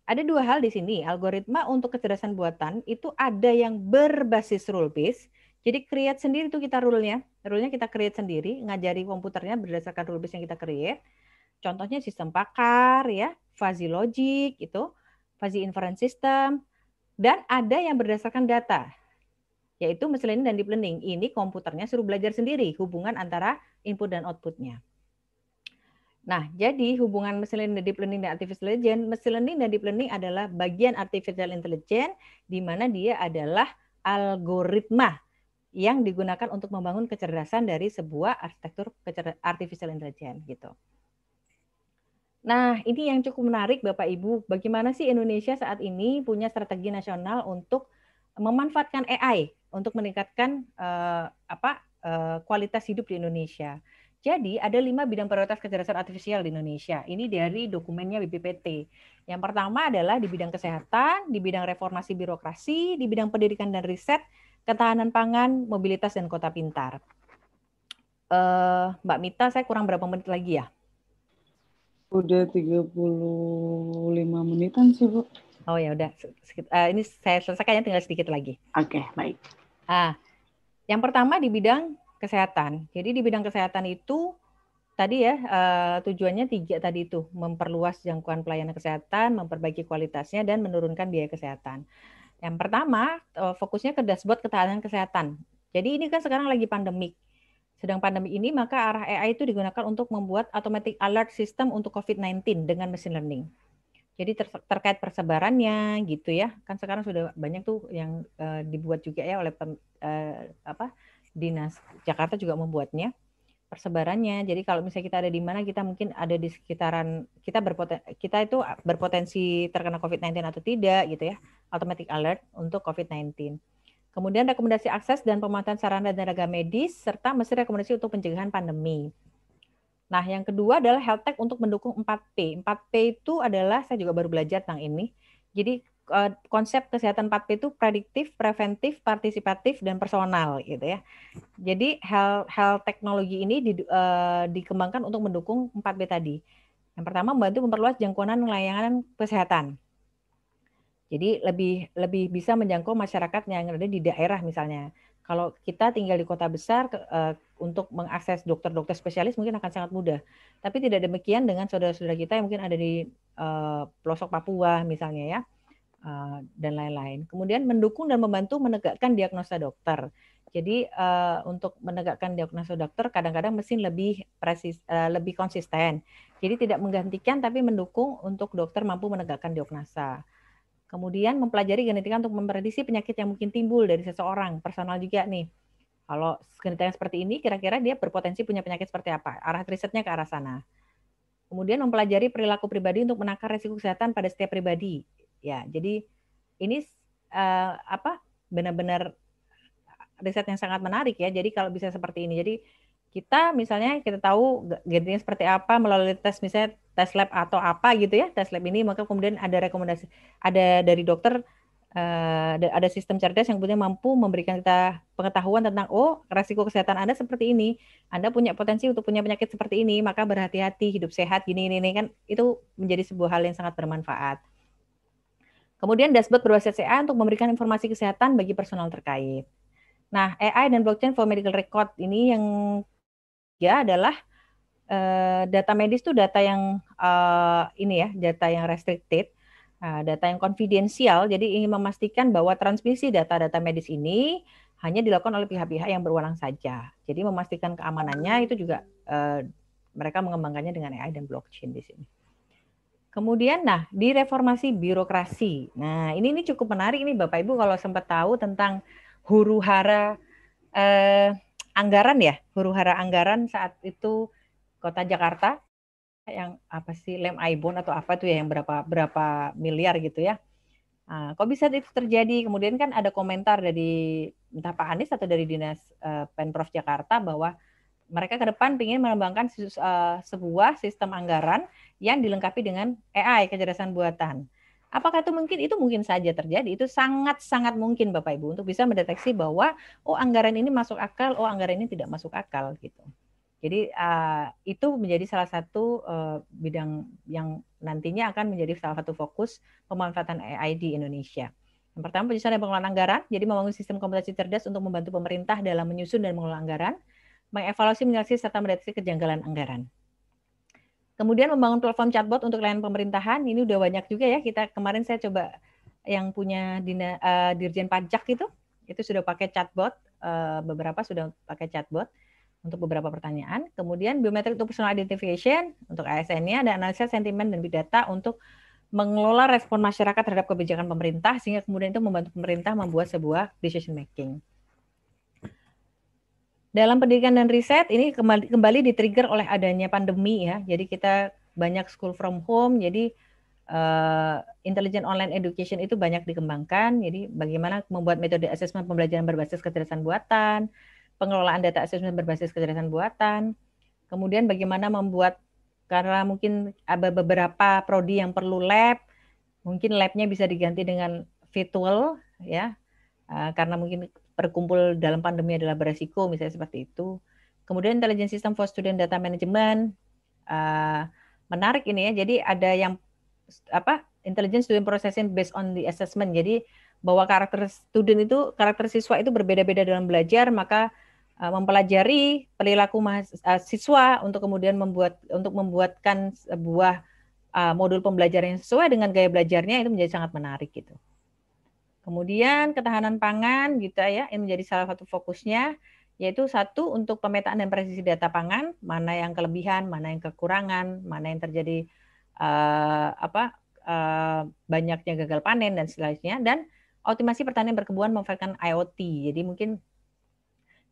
Ada dua hal di sini. Algoritma untuk kecerdasan buatan itu ada yang berbasis rule based. Jadi create sendiri itu kita rule-nya. Rule-nya kita create sendiri, ngajari komputernya berdasarkan rule based yang kita create. Contohnya sistem pakar ya, fuzzy logic itu, fuzzy inference system, dan ada yang berdasarkan data, yaitu meselin dan deep learning. Ini komputernya suruh belajar sendiri hubungan antara input dan outputnya. Nah, jadi hubungan machine learning, deep learning, dan artificial intelligence, machine learning dan deep learning adalah bagian artificial intelligence di mana dia adalah algoritma yang digunakan untuk membangun kecerdasan dari sebuah arsitektur artificial intelligence gitu. Nah, ini yang cukup menarik Bapak Ibu. Bagaimana sih Indonesia saat ini punya strategi nasional untuk memanfaatkan AI untuk meningkatkan uh, apa uh, kualitas hidup di Indonesia. Jadi ada lima bidang prioritas kecerdasan artifisial di Indonesia. Ini dari dokumennya BPPT. Yang pertama adalah di bidang kesehatan, di bidang reformasi birokrasi, di bidang pendidikan dan riset, ketahanan pangan, mobilitas dan kota pintar. Uh, Mbak Mita, saya kurang berapa menit lagi ya? Udah 35 menitan sih, Bu. Oh ya udah, uh, ini saya selesaikan ya tinggal sedikit lagi. Oke, okay, baik. Ah, yang pertama di bidang kesehatan. Jadi di bidang kesehatan itu tadi ya uh, tujuannya tiga tadi itu memperluas jangkauan pelayanan kesehatan, memperbaiki kualitasnya dan menurunkan biaya kesehatan. Yang pertama eh, fokusnya ke dashboard ketahanan kesehatan. Jadi ini kan sekarang lagi pandemik sedang pandemi ini, maka arah AI itu digunakan untuk membuat automatic alert system untuk COVID-19 dengan machine learning. Jadi ter terkait persebarannya gitu ya, kan sekarang sudah banyak tuh yang uh, dibuat juga ya oleh pem, uh, apa dinas Jakarta juga membuatnya persebarannya. Jadi kalau misalnya kita ada di mana, kita mungkin ada di sekitaran kita berpoten kita itu berpotensi terkena COVID-19 atau tidak gitu ya, automatic alert untuk COVID-19. Kemudian rekomendasi akses dan pemanfaatan sarana dan tenaga medis serta mesin rekomendasi untuk pencegahan pandemi. Nah, yang kedua adalah health tech untuk mendukung 4P. 4P itu adalah saya juga baru belajar tentang ini. Jadi eh, konsep kesehatan 4P itu prediktif, preventif, partisipatif dan personal gitu ya. Jadi health health teknologi ini di, uh, dikembangkan untuk mendukung 4P tadi. Yang pertama membantu memperluas jangkauan layanan kesehatan jadi lebih lebih bisa menjangkau masyarakat yang ada di daerah misalnya. Kalau kita tinggal di kota besar eh, untuk mengakses dokter-dokter spesialis mungkin akan sangat mudah. Tapi tidak demikian dengan saudara-saudara kita yang mungkin ada di eh, pelosok Papua misalnya ya eh, dan lain-lain. Kemudian mendukung dan membantu menegakkan diagnosa dokter. Jadi untuk menegakkan diagnosa dokter kadang-kadang mesin lebih presis, lebih konsisten. Jadi tidak menggantikan tapi mendukung untuk dokter mampu menegakkan diagnosa. Kemudian mempelajari genetika untuk memprediksi penyakit yang mungkin timbul dari seseorang, personal juga nih. Kalau yang seperti ini, kira-kira dia berpotensi punya penyakit seperti apa? Arah risetnya ke arah sana. Kemudian mempelajari perilaku pribadi untuk menakar resiko kesehatan pada setiap pribadi. Ya, jadi ini uh, apa? Benar-benar riset yang sangat menarik ya. Jadi kalau bisa seperti ini, jadi kita misalnya kita tahu genetiknya seperti apa melalui tes misalnya tes lab atau apa gitu ya tes lab ini maka kemudian ada rekomendasi ada dari dokter uh, ada sistem cerdas yang punya mampu memberikan kita pengetahuan tentang oh resiko kesehatan Anda seperti ini Anda punya potensi untuk punya penyakit seperti ini maka berhati-hati hidup sehat gini ini, ini kan itu menjadi sebuah hal yang sangat bermanfaat Kemudian dashboard berbasis AI untuk memberikan informasi kesehatan bagi personal terkait. Nah, AI dan blockchain for medical record ini yang ya adalah Eh, data medis itu data yang uh, ini ya, data yang restricted, uh, data yang konfidensial. Jadi ingin memastikan bahwa transmisi data-data medis ini hanya dilakukan oleh pihak-pihak yang berwenang saja. Jadi memastikan keamanannya itu juga uh, mereka mengembangkannya dengan AI dan blockchain di sini. Kemudian, nah di reformasi birokrasi, nah ini ini cukup menarik ini Bapak Ibu kalau sempat tahu tentang huru hara eh, anggaran ya, huru hara anggaran saat itu kota Jakarta yang apa sih lem ibon atau apa tuh ya yang berapa berapa miliar gitu ya. Nah, kok bisa itu terjadi? Kemudian kan ada komentar dari entah Pak Anies atau dari dinas uh, Pemprov Jakarta bahwa mereka ke depan ingin mengembangkan uh, sebuah sistem anggaran yang dilengkapi dengan AI kecerdasan buatan. Apakah itu mungkin? Itu mungkin saja terjadi. Itu sangat-sangat mungkin Bapak Ibu untuk bisa mendeteksi bahwa oh anggaran ini masuk akal, oh anggaran ini tidak masuk akal gitu. Jadi uh, itu menjadi salah satu uh, bidang yang nantinya akan menjadi salah satu fokus pemanfaatan AI di Indonesia. Yang pertama penyusunan dan pengelolaan anggaran, jadi membangun sistem komputasi cerdas untuk membantu pemerintah dalam menyusun dan mengelola anggaran, mengevaluasi, menyelesaikan, serta mendeteksi kejanggalan anggaran. Kemudian membangun platform chatbot untuk layanan pemerintahan, ini udah banyak juga ya. Kita kemarin saya coba yang punya dina, uh, dirjen pajak itu, itu sudah pakai chatbot, uh, beberapa sudah pakai chatbot untuk beberapa pertanyaan. Kemudian biometrik untuk personal identification untuk ASN-nya dan analisa sentimen dan big data untuk mengelola respon masyarakat terhadap kebijakan pemerintah sehingga kemudian itu membantu pemerintah membuat sebuah decision making. Dalam pendidikan dan riset ini kembali, kembali di-trigger oleh adanya pandemi ya. Jadi kita banyak school from home, jadi uh, intelligent online education itu banyak dikembangkan. Jadi bagaimana membuat metode asesmen pembelajaran berbasis kecerdasan buatan, pengelolaan data asesmen berbasis kecerdasan buatan, kemudian bagaimana membuat karena mungkin ada beberapa prodi yang perlu lab, mungkin labnya bisa diganti dengan virtual ya, eh, karena mungkin berkumpul dalam pandemi adalah beresiko misalnya seperti itu. Kemudian intelijen sistem for student data management eh, menarik ini ya, jadi ada yang apa intelligence student processing based on the assessment. Jadi bahwa karakter student itu karakter siswa itu berbeda-beda dalam belajar, maka Eh, mempelajari perilaku mahasiswa eh, untuk kemudian membuat untuk membuatkan sebuah eh, modul pembelajaran yang sesuai dengan gaya belajarnya itu menjadi sangat menarik gitu. Kemudian ketahanan pangan gitu ya, yang menjadi salah satu fokusnya yaitu satu untuk pemetaan dan presisi data pangan, mana yang kelebihan, mana yang kekurangan, mana yang terjadi uh, apa uh, banyaknya gagal panen dan seterusnya dan optimasi pertanian berkebun memanfaatkan IoT. Jadi mungkin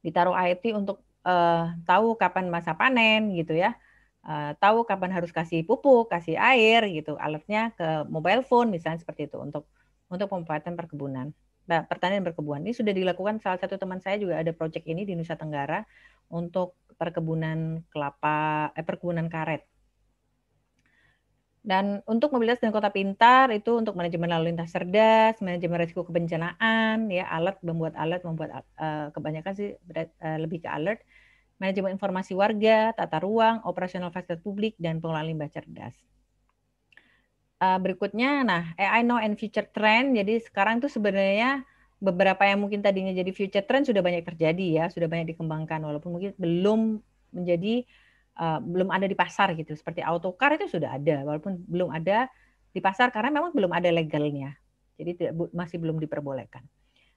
ditaruh IT e untuk uh, tahu kapan masa panen gitu ya, uh, tahu kapan harus kasih pupuk, kasih air gitu, alatnya ke mobile phone misalnya seperti itu untuk untuk pemanfaatan perkebunan. pertanian perkebunan ini sudah dilakukan salah satu teman saya juga ada proyek ini di Nusa Tenggara untuk perkebunan kelapa eh perkebunan karet dan untuk mobilitas dan kota pintar itu untuk manajemen lalu lintas cerdas, manajemen risiko kebencanaan, ya alert membuat alert membuat uh, kebanyakan sih uh, lebih ke alert, manajemen informasi warga, tata ruang, operasional fasilitas publik dan pengelolaan limbah cerdas. Uh, berikutnya, nah AI now and future trend. Jadi sekarang itu sebenarnya beberapa yang mungkin tadinya jadi future trend sudah banyak terjadi ya, sudah banyak dikembangkan walaupun mungkin belum menjadi Eh, belum ada di pasar gitu. Seperti autocar itu sudah ada, walaupun belum ada di pasar karena memang belum ada legalnya. Jadi tidak, masih belum diperbolehkan.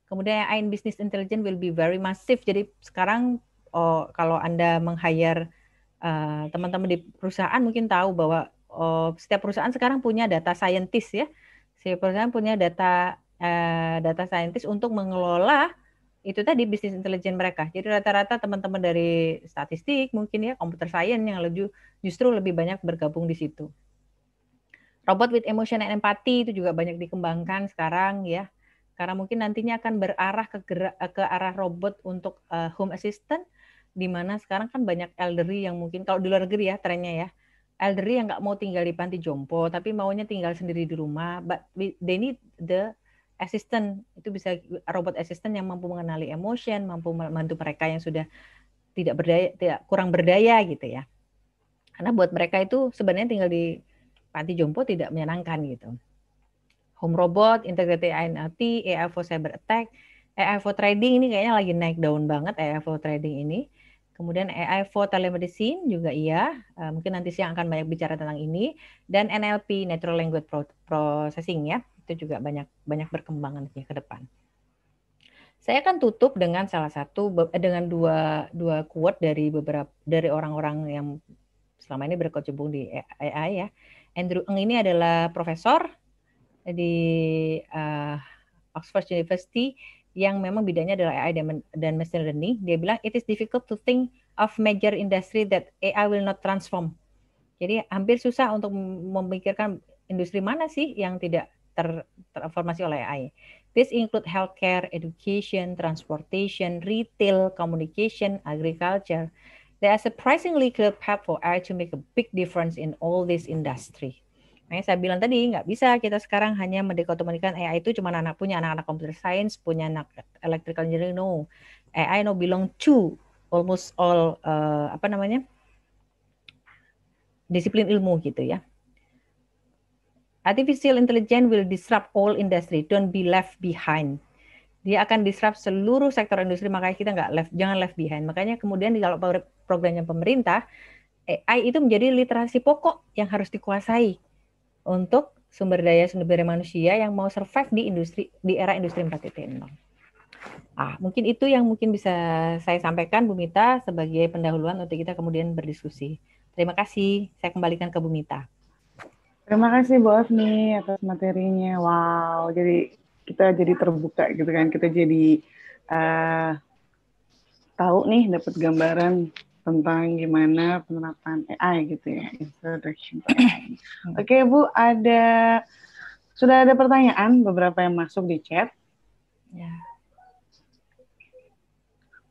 Kemudian in business intelligence will be very massive. Jadi sekarang oh, kalau anda meng-hire eh, teman-teman di perusahaan mungkin tahu bahwa oh, setiap perusahaan sekarang punya data scientist ya. Setiap perusahaan punya data uh, data scientist untuk mengelola itu tadi bisnis intelijen mereka. Jadi rata-rata teman-teman dari statistik mungkin ya computer science yang lebih justru lebih banyak bergabung di situ. Robot with emotion and empathy itu juga banyak dikembangkan sekarang ya. Karena mungkin nantinya akan berarah ke ke arah robot untuk uh, home assistant di mana sekarang kan banyak elderly yang mungkin kalau di luar negeri ya trennya ya. Elderly yang nggak mau tinggal di panti jompo tapi maunya tinggal sendiri di rumah but they need the assistant itu bisa robot assistant yang mampu mengenali emosi, mampu membantu mereka yang sudah tidak berdaya, tidak kurang berdaya gitu ya. Karena buat mereka itu sebenarnya tinggal di panti jompo tidak menyenangkan gitu. Home robot, integrated INLT, AI for cyber attack, AI for trading ini kayaknya lagi naik daun banget AI for trading ini. Kemudian AI for telemedicine juga iya, eh, mungkin nanti siang akan banyak bicara tentang ini dan NLP natural language processing ya itu juga banyak banyak berkembang nantinya ke depan. Saya akan tutup dengan salah satu eh, dengan dua dua quote dari beberapa dari orang-orang yang selama ini berkecimpung di AI ya. Andrew Ng ini adalah profesor di uh, Oxford University yang memang bidangnya adalah AI dan, dan machine learning. Dia bilang it is difficult to think of major industry that AI will not transform. Jadi hampir susah untuk memikirkan industri mana sih yang tidak ter, terinformasi oleh AI. This include healthcare, education, transportation, retail, communication, agriculture. There are surprisingly clear path for AI to make a big difference in all this industry. Makanya saya bilang tadi nggak bisa kita sekarang hanya mendekotomikan AI itu cuma anak punya anak-anak computer science, punya anak electrical engineering. No, AI no belong to almost all uh, apa namanya disiplin ilmu gitu ya. Artificial intelligence will disrupt all industry. Don't be left behind. Dia akan disrupt seluruh sektor industri. Makanya kita nggak left, jangan left behind. Makanya kemudian kalau programnya pemerintah, AI itu menjadi literasi pokok yang harus dikuasai untuk sumber daya sumber daya manusia yang mau survive di industri di era industri 4.0. Ah, mungkin itu yang mungkin bisa saya sampaikan Bu Mita sebagai pendahuluan untuk kita kemudian berdiskusi. Terima kasih. Saya kembalikan ke Bu Mita. Terima kasih Bu nih atas materinya. Wow, jadi kita jadi terbuka gitu kan. Kita jadi uh, tahu nih dapat gambaran tentang gimana penerapan AI gitu ya. Introduction. Oke okay, Bu, ada sudah ada pertanyaan beberapa yang masuk di chat. Ya.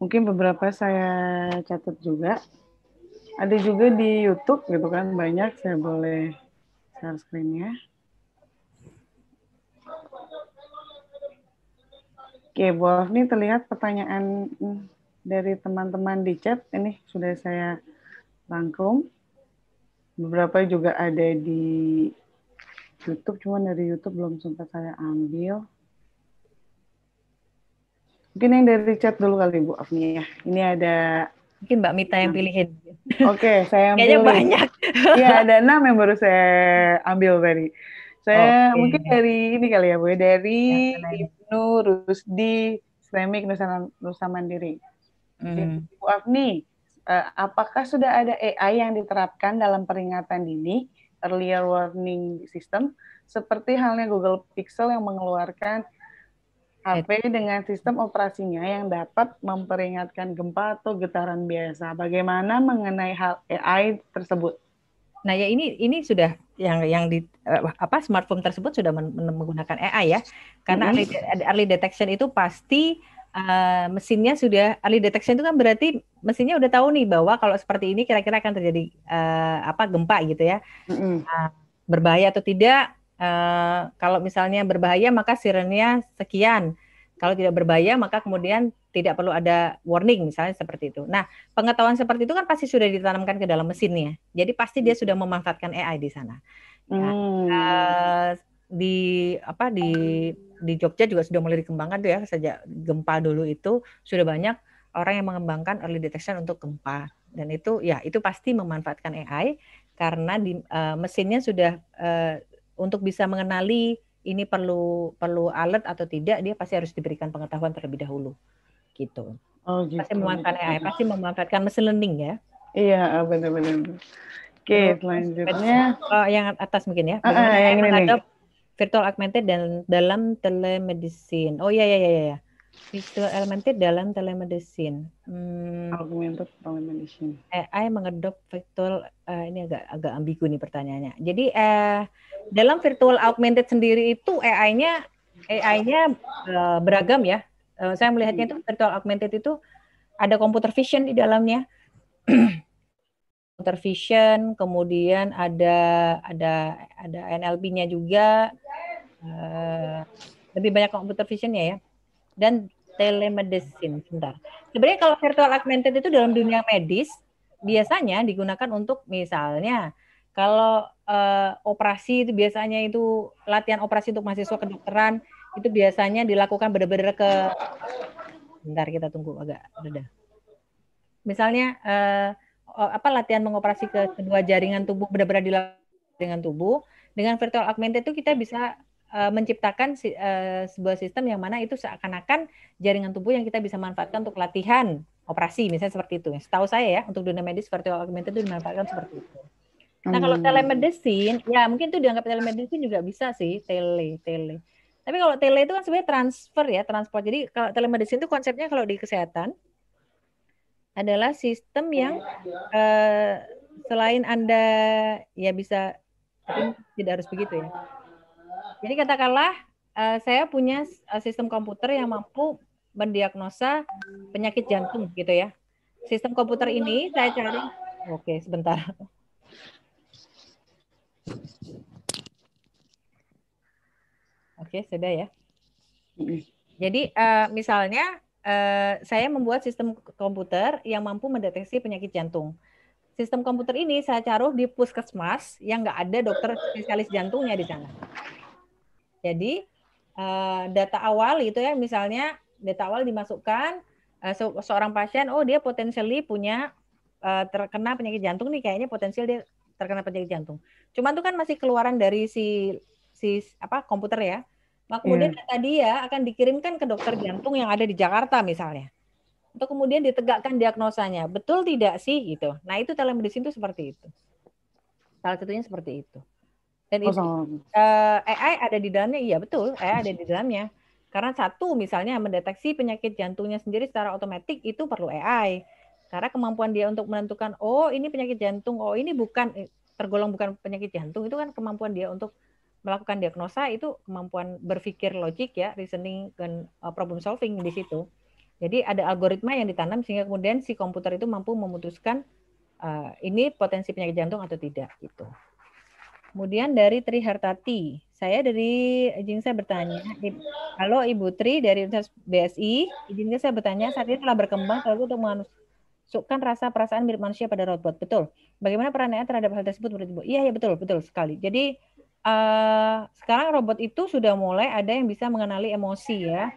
Mungkin beberapa saya catat juga. Ada juga di YouTube gitu kan banyak saya boleh share screen ya. Oke, Bu Afni terlihat pertanyaan dari teman-teman di chat. Ini sudah saya rangkum. Beberapa juga ada di YouTube, cuman dari YouTube belum sempat saya ambil. Mungkin yang dari chat dulu kali Bu Afni ya. Ini ada Mungkin Mbak Mita yang pilihin. Oke, okay, saya Kayaknya pilih. banyak. Iya, ada enam yang baru saya ambil tadi. Saya okay. mungkin dari ini kali ya, Bu. Ya. Dari ya, Ibnu Rusdi Islamic Nusa, Nusa Mandiri. Hmm. Bu Afni, eh, apakah sudah ada AI yang diterapkan dalam peringatan dini, earlier warning system, seperti halnya Google Pixel yang mengeluarkan HP dengan sistem operasinya yang dapat memperingatkan gempa atau getaran biasa. Bagaimana mengenai hal AI tersebut? Nah, ya ini ini sudah yang yang di eh, apa smartphone tersebut sudah menggunakan AI ya. Karena mm early, early detection itu pasti uh, mesinnya sudah early detection itu kan berarti mesinnya udah tahu nih bahwa kalau seperti ini kira-kira akan terjadi uh, apa gempa gitu ya. -hmm. uh, berbahaya atau tidak Eh, kalau misalnya berbahaya maka sirennya sekian. Kalau tidak berbahaya maka kemudian tidak perlu ada warning misalnya seperti itu. Nah, pengetahuan seperti itu kan pasti sudah ditanamkan ke dalam mesinnya. Jadi pasti dia sudah memanfaatkan AI di sana. Ya. Hmm. Uh, di apa di di Jogja juga sudah mulai dikembangkan tuh ya sejak gempa dulu itu sudah banyak orang yang mengembangkan early detection untuk gempa dan itu ya itu pasti memanfaatkan AI karena di uh, mesinnya sudah uh, untuk bisa mengenali ini perlu perlu alert atau tidak dia pasti harus diberikan pengetahuan terlebih dahulu gitu. Oh, gitu. Pasti memanfaatkan AI, eh, pasti memanfaatkan mesin learning ya. Iya ah, benar-benar. Oke selanjutnya oh, yang atas mungkin ya. Ah, ah yang ini menghadap virtual augmented dan dalam telemedicine. Oh iya iya iya. iya Virtual Elemented dalam telemedicine. Hmm. Augmented telemedicine. AI eh, mengadop virtual uh, ini agak agak ambigu nih pertanyaannya. Jadi uh, dalam virtual augmented sendiri itu AI-nya AI-nya uh, beragam ya. Uh, saya melihatnya itu virtual augmented itu ada computer vision di dalamnya. computer vision, kemudian ada ada ada NLP-nya juga. Uh, lebih banyak computer vision-nya ya dan telemedicine. Sebentar. Sebenarnya kalau virtual augmented itu dalam dunia medis biasanya digunakan untuk misalnya kalau uh, operasi itu biasanya itu latihan operasi untuk mahasiswa kedokteran itu biasanya dilakukan benar-benar ke bentar kita tunggu agak reda. Misalnya uh, apa latihan mengoperasi ke kedua jaringan tubuh benar-benar dilakukan dengan tubuh dengan virtual augmented itu kita bisa Eh, menciptakan eh, sebuah sistem yang mana itu seakan-akan jaringan tubuh yang kita bisa manfaatkan untuk latihan operasi misalnya seperti itu. Setahu saya ya untuk dunia medis virtual augmented itu dimanfaatkan seperti itu. Nah kalau hmm. telemedicine ya mungkin itu dianggap telemedicine juga bisa sih tele tele. Tapi kalau tele itu kan sebenarnya transfer ya transport. Jadi kalau telemedicine itu konsepnya kalau di kesehatan adalah sistem yang uh, selain anda ya bisa tapi tidak harus begitu ya jadi katakanlah uh, saya punya eh, sistem komputer yang mampu mendiagnosa penyakit jantung gitu ya. Sistem komputer ini saya cari. Oke, sebentar. Oke, sudah ya. Jadi uh, misalnya uh, saya membuat sistem komputer yang mampu mendeteksi penyakit jantung. Sistem komputer ini saya caruh di puskesmas yang nggak ada dokter spesialis jantungnya di sana. Jadi eh, data awal itu ya, misalnya data awal dimasukkan eh, seorang pasien, oh dia potensial punya eh, terkena penyakit jantung nih, kayaknya potensial dia terkena penyakit jantung. Cuman itu kan masih keluaran dari si si apa komputer ya. Maka nah, iya. kemudian yeah. data dia akan dikirimkan ke dokter jantung yang ada di Jakarta misalnya. Untuk kemudian ditegakkan diagnosanya, betul tidak sih itu? Nah itu telemedicine itu seperti itu. Salah satunya seperti itu. Dan oh, itu uh, eh, AI ada di dalamnya, iya betul, AI ada di dalamnya. Karena satu misalnya mendeteksi penyakit jantungnya sendiri secara otomatis itu perlu AI. Karena kemampuan dia untuk menentukan oh ini penyakit jantung, oh ini bukan eh, tergolong bukan penyakit jantung itu kan kemampuan dia untuk melakukan diagnosa itu kemampuan berpikir logik ya, reasoning dan eh, problem solving di situ. Jadi ada algoritma yang ditanam sehingga kemudian si komputer itu mampu memutuskan uh, ini potensi penyakit jantung atau tidak gitu. Kemudian dari Tri Hartati, saya dari izin saya bertanya, halo Ibu Tri dari Universitas BSI, izin saya bertanya, saat ini telah berkembang selalu untuk memasukkan rasa perasaan mirip manusia pada robot, betul? Bagaimana perannya terhadap hal tersebut menurut Iya, ya betul, betul sekali. Jadi uh, sekarang robot itu sudah mulai ada yang bisa mengenali emosi ya.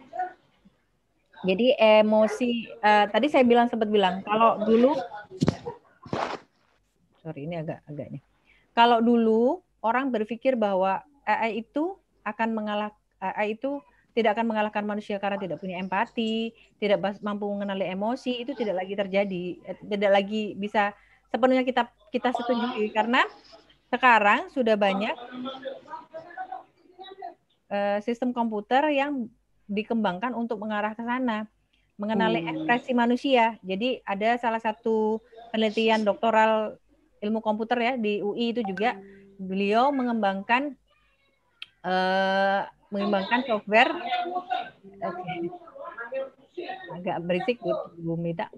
Jadi emosi, uh, tadi saya bilang sempat bilang, kalau dulu, sorry ini agak agaknya. Kalau dulu orang berpikir bahwa AI itu akan mengalah AI itu tidak akan mengalahkan manusia karena tidak punya empati, tidak mampu mengenali emosi, itu tidak lagi terjadi, eh, tidak lagi bisa sepenuhnya kita kita setujui karena sekarang sudah banyak eh, sistem komputer yang dikembangkan untuk mengarah ke sana, mengenali hmm. ekspresi manusia. Jadi ada salah satu penelitian doktoral ilmu komputer ya di UI itu juga hmm. beliau mengembangkan uh, mengembangkan software okay. agak berisik Bu Mita.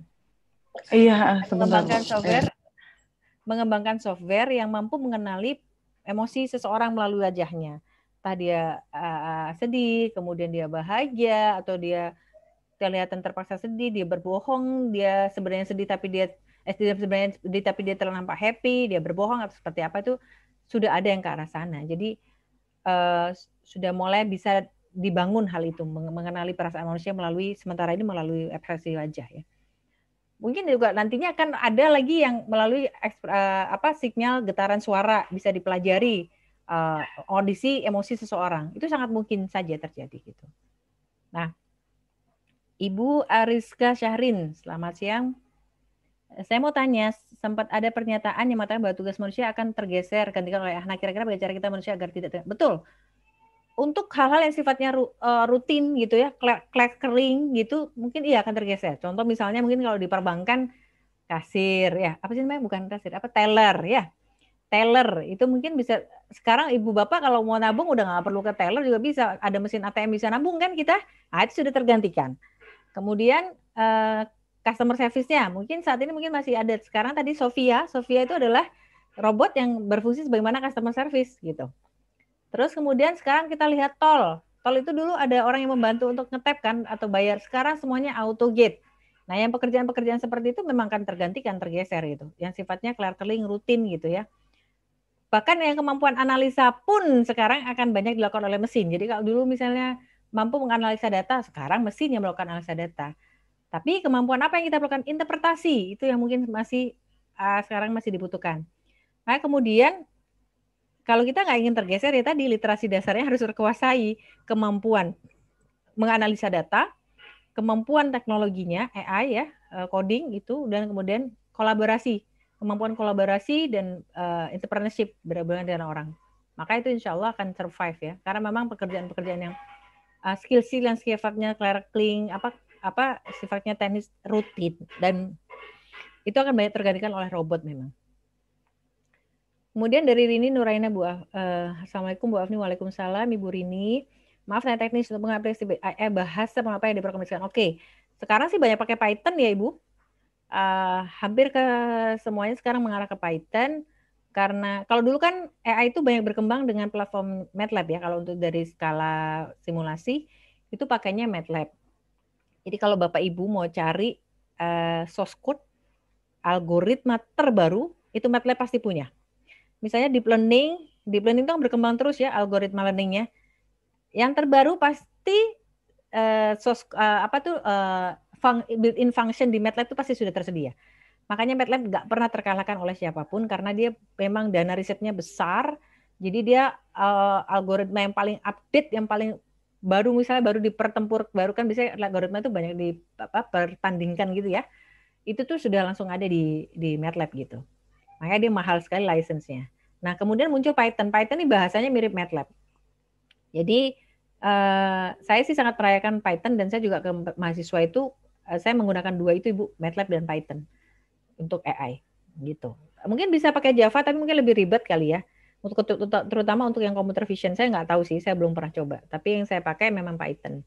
Iya, ah, Mengembangkan software iya. mengembangkan software yang mampu mengenali emosi seseorang melalui wajahnya. Entah dia uh, sedih, kemudian dia bahagia atau dia kelihatan terpaksa sedih, dia berbohong, dia sebenarnya sedih tapi dia SDM sebenarnya tapi dia nampak happy, dia berbohong atau seperti apa itu sudah ada yang ke arah sana. Jadi uh, sudah mulai bisa dibangun hal itu mengenali perasaan manusia melalui sementara ini melalui ekspresi wajah ya. Mungkin juga nantinya akan ada lagi yang melalui ekspre, uh, apa sinyal getaran suara bisa dipelajari uh, audisi emosi seseorang. Itu sangat mungkin saja terjadi gitu. Nah, Ibu Ariska Syahrin, selamat siang. Saya mau tanya, sempat ada pernyataan yang mengatakan bahwa tugas manusia akan tergeser gantikan ya. oleh anak kira-kira bagaimana cara kita manusia agar tidak betul. Untuk hal-hal yang sifatnya eh, rutin gitu ya, klek kering gitu, mungkin iya akan tergeser. Contoh misalnya mungkin kalau di perbankan kasir ya, apa sih namanya bukan kasir, apa teller ya. Teller itu mungkin bisa sekarang ibu bapak kalau mau nabung udah nggak perlu ke teller juga bisa ada mesin ATM bisa nabung kan kita, nah, itu sudah tergantikan. Kemudian eh, customer service-nya. Mungkin saat ini mungkin masih ada. Sekarang tadi Sofia, Sofia itu adalah robot yang berfungsi sebagaimana customer service gitu. Terus kemudian sekarang kita lihat tol. Tol itu dulu ada orang yang membantu untuk ngetep kan atau bayar. Sekarang semuanya auto gate. Nah, yang pekerjaan-pekerjaan seperti itu memang akan tergantikan, tergeser gitu. Yang sifatnya clear-clearing rutin gitu ya. Bahkan yang kemampuan analisa pun sekarang akan banyak dilakukan oleh mesin. Jadi kalau dulu misalnya mampu menganalisa data, sekarang mesin yang melakukan analisa data tapi kemampuan apa yang kita perlukan? Interpretasi itu yang mungkin masih uh, sekarang masih dibutuhkan. Nah kemudian kalau kita nggak ingin tergeser ya tadi literasi dasarnya harus terkuasai kemampuan menganalisa data, kemampuan teknologinya AI ya eh, coding itu dan kemudian kolaborasi kemampuan kolaborasi dan uh, entrepreneurship berhubungan dengan orang. Maka itu insya Allah akan survive ya karena memang pekerjaan-pekerjaan yang uh, skill skill yang sifatnya clerkling apa apa sifatnya teknis rutin dan itu akan banyak tergantikan oleh robot memang. Kemudian dari Rini Nuraina Bu Af, uh, Assalamualaikum Bu Afni Waalaikumsalam Ibu Rini. Maaf saya teknis untuk mengaplikasi eh, eh bahasa apa yang diperkomendasikan. Oke. Sekarang sih banyak pakai Python ya Ibu. Uh, hampir ke semuanya sekarang mengarah ke Python karena kalau dulu kan AI itu banyak berkembang dengan platform MATLAB ya kalau untuk dari skala simulasi itu pakainya MATLAB. Jadi kalau Bapak Ibu mau cari uh, eh, source code algoritma terbaru, itu MATLAB pasti punya. Misalnya deep learning, deep learning itu kan berkembang terus ya algoritma learningnya. Yang terbaru pasti uh, eh, source uh, apa tuh uh, eh, fun, built-in function di MATLAB itu pasti sudah tersedia. Makanya MATLAB nggak pernah terkalahkan oleh siapapun karena dia memang dana risetnya besar. Jadi dia uh, algoritma yang paling update, yang paling baru misalnya baru dipertempur baru kan bisa algoritma itu banyak di apa pertandingkan gitu ya itu tuh sudah langsung ada di di MATLAB gitu makanya dia mahal sekali lisensinya nah kemudian muncul Python Python ini bahasanya mirip MATLAB jadi eh, saya sih sangat merayakan Python dan saya juga ke mahasiswa itu eh, saya menggunakan dua itu ibu MATLAB dan Python untuk AI gitu mungkin bisa pakai Java tapi mungkin lebih ribet kali ya untuk terutama untuk yang computer vision saya nggak tahu sih saya belum pernah coba tapi yang saya pakai memang Python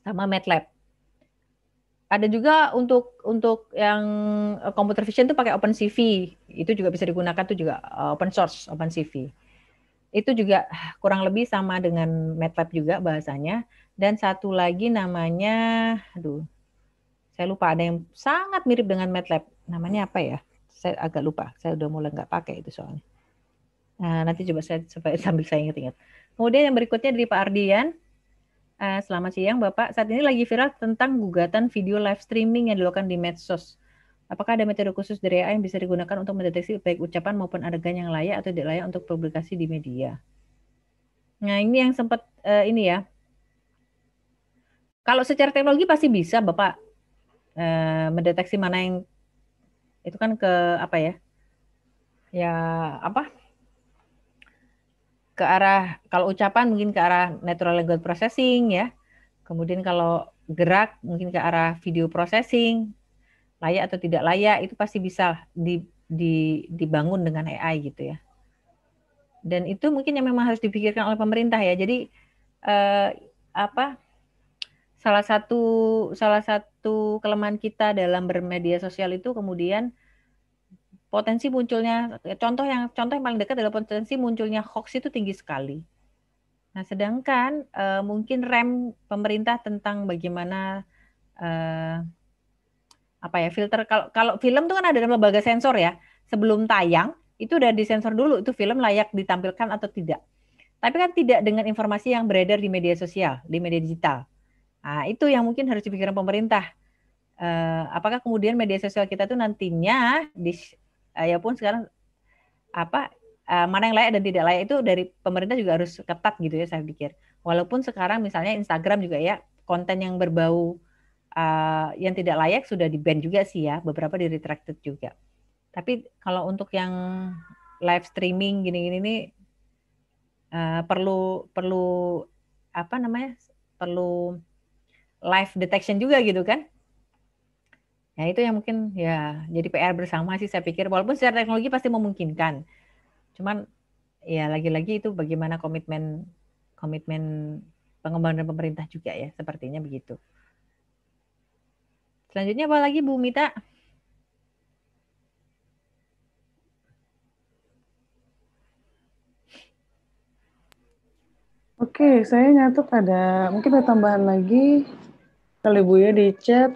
sama MATLAB ada juga untuk untuk yang eh, computer vision itu pakai OpenCV itu juga bisa digunakan tuh juga eh, open source OpenCV itu juga kurang lebih sama dengan MATLAB juga bahasanya dan satu lagi namanya aduh saya lupa ada yang sangat mirip dengan MATLAB namanya apa ya saya agak lupa saya udah mulai nggak pakai itu soalnya Nah, nanti coba saya supaya, sambil saya ingat-ingat. Kemudian yang berikutnya dari Pak Ardian. Uh, selamat siang Bapak. Saat ini lagi viral tentang gugatan video live streaming yang dilakukan di medsos. Apakah ada metode khusus dari AI yang bisa digunakan untuk mendeteksi baik ucapan maupun adegan yang layak atau tidak layak untuk publikasi di media? Nah, ini yang sempat uh, ini ya. Kalau secara teknologi pasti bisa Bapak uh, mendeteksi mana yang itu kan ke apa ya? Ya apa? ke arah kalau ucapan mungkin ke arah natural language processing ya. Kemudian kalau gerak mungkin ke arah video processing layak atau tidak layak itu pasti bisa di, di, dibangun dengan AI gitu ya. Dan itu mungkin yang memang harus dipikirkan oleh pemerintah ya. Jadi eh, apa salah satu salah satu kelemahan kita dalam bermedia sosial itu kemudian potensi munculnya contoh yang contoh yang paling dekat adalah potensi munculnya hoax itu tinggi sekali. Nah, sedangkan uh, mungkin rem pemerintah tentang bagaimana uh, apa ya filter kalau kalau film itu kan ada dalam lembaga sensor ya sebelum tayang itu udah disensor dulu itu film layak ditampilkan atau tidak. Tapi kan tidak dengan informasi yang beredar di media sosial, di media digital. Nah, itu yang mungkin harus dipikirkan pemerintah. Uh, apakah kemudian media sosial kita tuh nantinya di Eh, ya pun sekarang apa eh, mana yang layak dan tidak layak itu dari pemerintah juga harus ketat gitu ya saya pikir. Walaupun sekarang misalnya Instagram juga ya konten yang berbau uh, yang tidak layak sudah di ban juga sih ya, beberapa di retracted juga. Tapi kalau untuk yang live streaming gini-gini ini uh, perlu perlu apa namanya? perlu live detection juga gitu kan. Ya itu yang mungkin ya jadi PR bersama sih saya pikir walaupun secara teknologi pasti memungkinkan. Cuman ya lagi-lagi itu bagaimana komitmen komitmen pengembangan pemerintah juga ya sepertinya begitu. Selanjutnya apa lagi Bu Mita? Oke, saya nyatuk ada mungkin ada tambahan lagi kali Bu ya di chat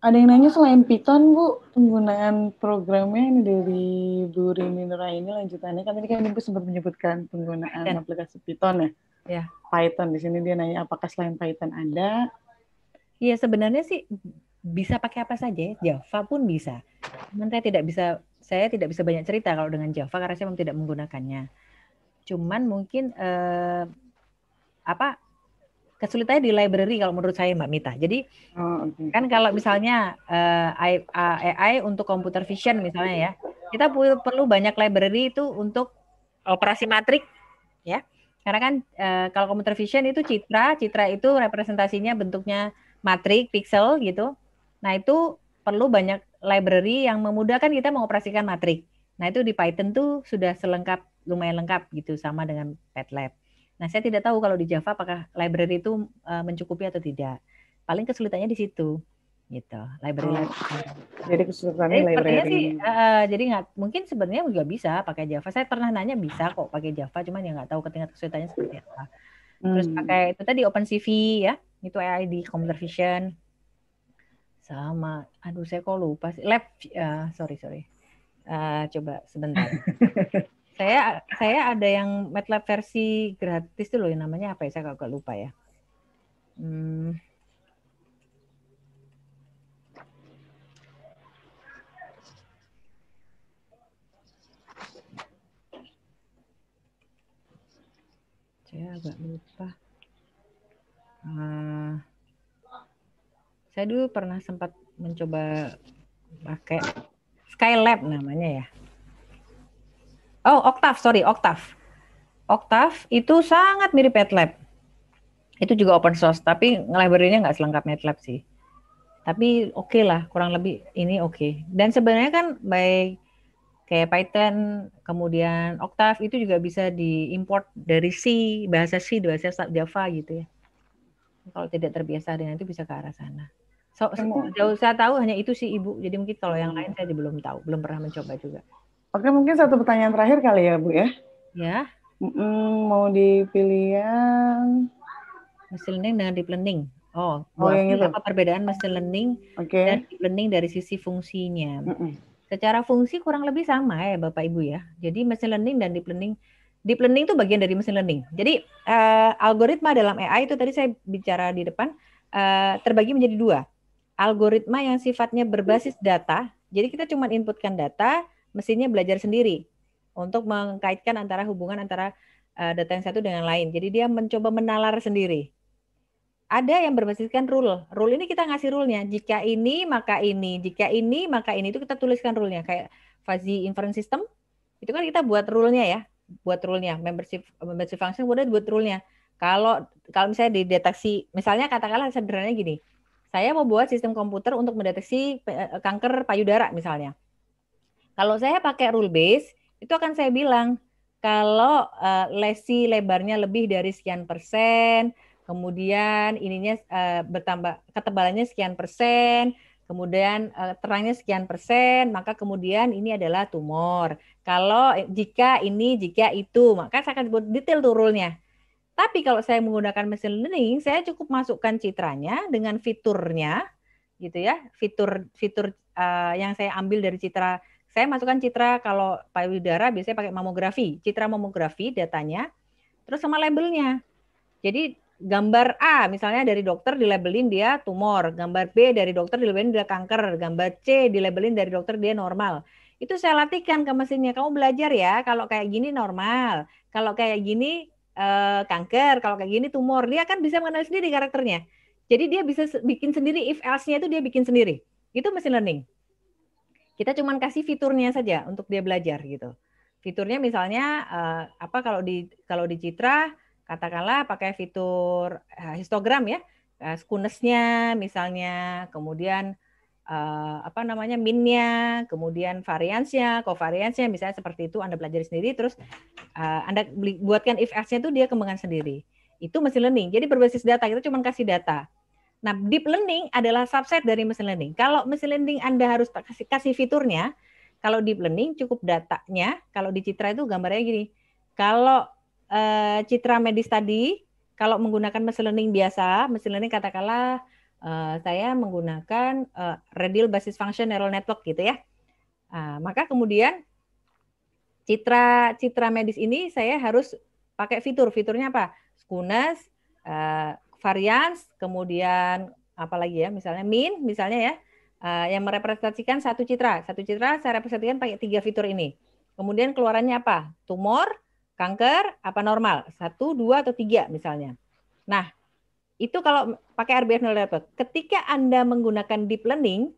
Ada yang nanya selain Python, Bu, penggunaan programnya ini dari Bu Rini ini lanjutannya. Kan tadi kan Ibu sempat menyebutkan penggunaan Python. Iya. aplikasi Python ya? yeah. Python, di sini dia nanya apakah selain Python ada? Iya, sebenarnya sih bisa pakai apa saja ya. Java pun bisa. Cuman saya tidak bisa saya tidak bisa banyak cerita kalau dengan Java karena saya memang tidak menggunakannya. Cuman mungkin eh, apa kesulitannya di library kalau menurut saya Mbak Mita. Jadi oh, okay. kan kalau misalnya uh, eh, AI, untuk computer vision misalnya ya, kita perlu banyak library itu untuk operasi matrik ya. Karena kan uh, kalau computer vision itu citra, citra itu representasinya bentuknya matrik, pixel gitu. Nah, itu perlu banyak library yang memudahkan kita mengoperasikan matrik. Nah, itu di Python tuh sudah selengkap lumayan lengkap gitu sama dengan PATLAB. Nah, saya tidak tahu kalau di Java apakah library itu uh, mencukupi atau tidak. Paling kesulitannya di situ gitu library oh. jadi kesulitannya eh, library sih uh, jadi nggak mungkin sebenarnya juga bisa pakai Java saya pernah nanya bisa kok pakai Java cuman ya nggak tahu ketingkat kesulitannya seperti apa hmm. terus pakai itu tadi OpenCV ya itu AI di computer vision sama aduh saya kok lupa lab uh, sorry sorry uh, coba sebentar saya saya ada yang MATLAB versi gratis loh yang namanya apa ya saya agak lupa ya hmm. saya agak lupa uh, saya dulu pernah sempat mencoba pakai Skylab namanya ya Oh, Octave, sorry, Octave. Octave itu sangat mirip MATLAB. Itu juga open source, tapi library-nya nggak selengkap MATLAB sih. Tapi oke okay lah, kurang lebih ini oke. Okay. Dan sebenarnya kan baik kayak Python, kemudian Octave itu juga bisa diimport dari C, bahasa C, bahasa Java gitu ya. Kalau tidak terbiasa dengan itu bisa ke arah sana. So, jauh saya tahu hanya itu sih Ibu. Jadi mungkin kalau yang hmm. lain saya belum tahu, belum pernah mencoba juga. Oke, mungkin satu pertanyaan terakhir kali ya, Bu ya. Ya. Mm, mau dipilih yang machine learning dengan deep learning. Oh, oh yang itu. apa perbedaan machine learning okay. dan deep learning dari sisi fungsinya? Mm -mm. Secara fungsi kurang lebih sama ya Bapak Ibu ya. Jadi machine learning dan deep learning deep learning itu bagian dari machine learning. Jadi uh, algoritma dalam AI itu tadi saya bicara di depan uh, terbagi menjadi dua. Algoritma yang sifatnya berbasis data. Jadi kita cuma inputkan data, mesinnya belajar sendiri untuk mengkaitkan antara hubungan antara uh, data yang satu dengan lain. Jadi dia mencoba menalar sendiri. Ada yang berbasiskan rule. Rule ini kita ngasih rule-nya. Jika ini, maka ini. Jika ini, maka ini. Itu kita tuliskan rule-nya. Kayak fuzzy inference system, itu kan kita buat rule-nya ya. Buat rule-nya. Membership, membership function udah buat rule-nya. Kalau kalau misalnya dideteksi, misalnya katakanlah sederhananya gini. Saya mau buat sistem komputer untuk mendeteksi eh, kanker payudara misalnya kalau saya pakai rule base, itu akan saya bilang kalau uh, lesi lebarnya lebih dari sekian persen, kemudian ininya uh, bertambah ketebalannya sekian persen, kemudian uh, terangnya sekian persen, maka kemudian ini adalah tumor. Kalau jika ini, jika itu, maka saya akan sebut detail turunnya. Tapi kalau saya menggunakan mesin learning, saya cukup masukkan citranya dengan fiturnya, gitu ya, fitur-fitur uh, yang saya ambil dari citra saya masukkan citra kalau payudara biasanya pakai mamografi, citra mamografi datanya, terus sama labelnya. Jadi gambar A misalnya dari dokter dilabelin dia tumor, gambar B dari dokter dilabelin dia kanker, gambar C dilabelin dari dokter dia normal. Itu saya latihkan ke mesinnya, kamu belajar ya kalau kayak gini normal, kalau kayak gini eh, kanker, kalau kayak gini tumor. Dia kan bisa mengenal sendiri karakternya. Jadi dia bisa bikin sendiri if else-nya itu dia bikin sendiri. Itu mesin learning. Kita cuman kasih fiturnya saja untuk dia belajar gitu. Fiturnya misalnya uh, apa kalau di kalau di Citra katakanlah pakai fitur uh, histogram ya, uh, eh, skunesnya misalnya, kemudian uh, apa namanya minnya, kemudian variansnya, kovariansnya misalnya seperti itu Anda belajar sendiri terus uh, Anda buatkan if else-nya itu dia kembangkan sendiri. Itu mesin learning. Jadi berbasis data, kita cuma kasih data. Nah, deep learning adalah subset dari machine learning. Kalau machine learning Anda harus kasih, kasih fiturnya, kalau deep learning cukup datanya, kalau di Citra itu gambarnya gini. Kalau uh, Citra medis tadi, kalau menggunakan machine learning biasa, machine learning katakanlah uh, saya menggunakan uh, radial basis function neural network gitu ya. Uh, maka kemudian Citra Citra medis ini saya harus pakai fitur. Fiturnya apa? Skunas, uh, varians, kemudian apa lagi ya, misalnya min, misalnya ya, eh, yang merepresentasikan satu citra. Satu citra saya representasikan pakai tiga fitur ini. Kemudian keluarannya apa? Tumor, kanker, apa normal? Satu, dua, atau tiga misalnya. Nah, itu kalau pakai RBF neural network. Ketika Anda menggunakan deep learning,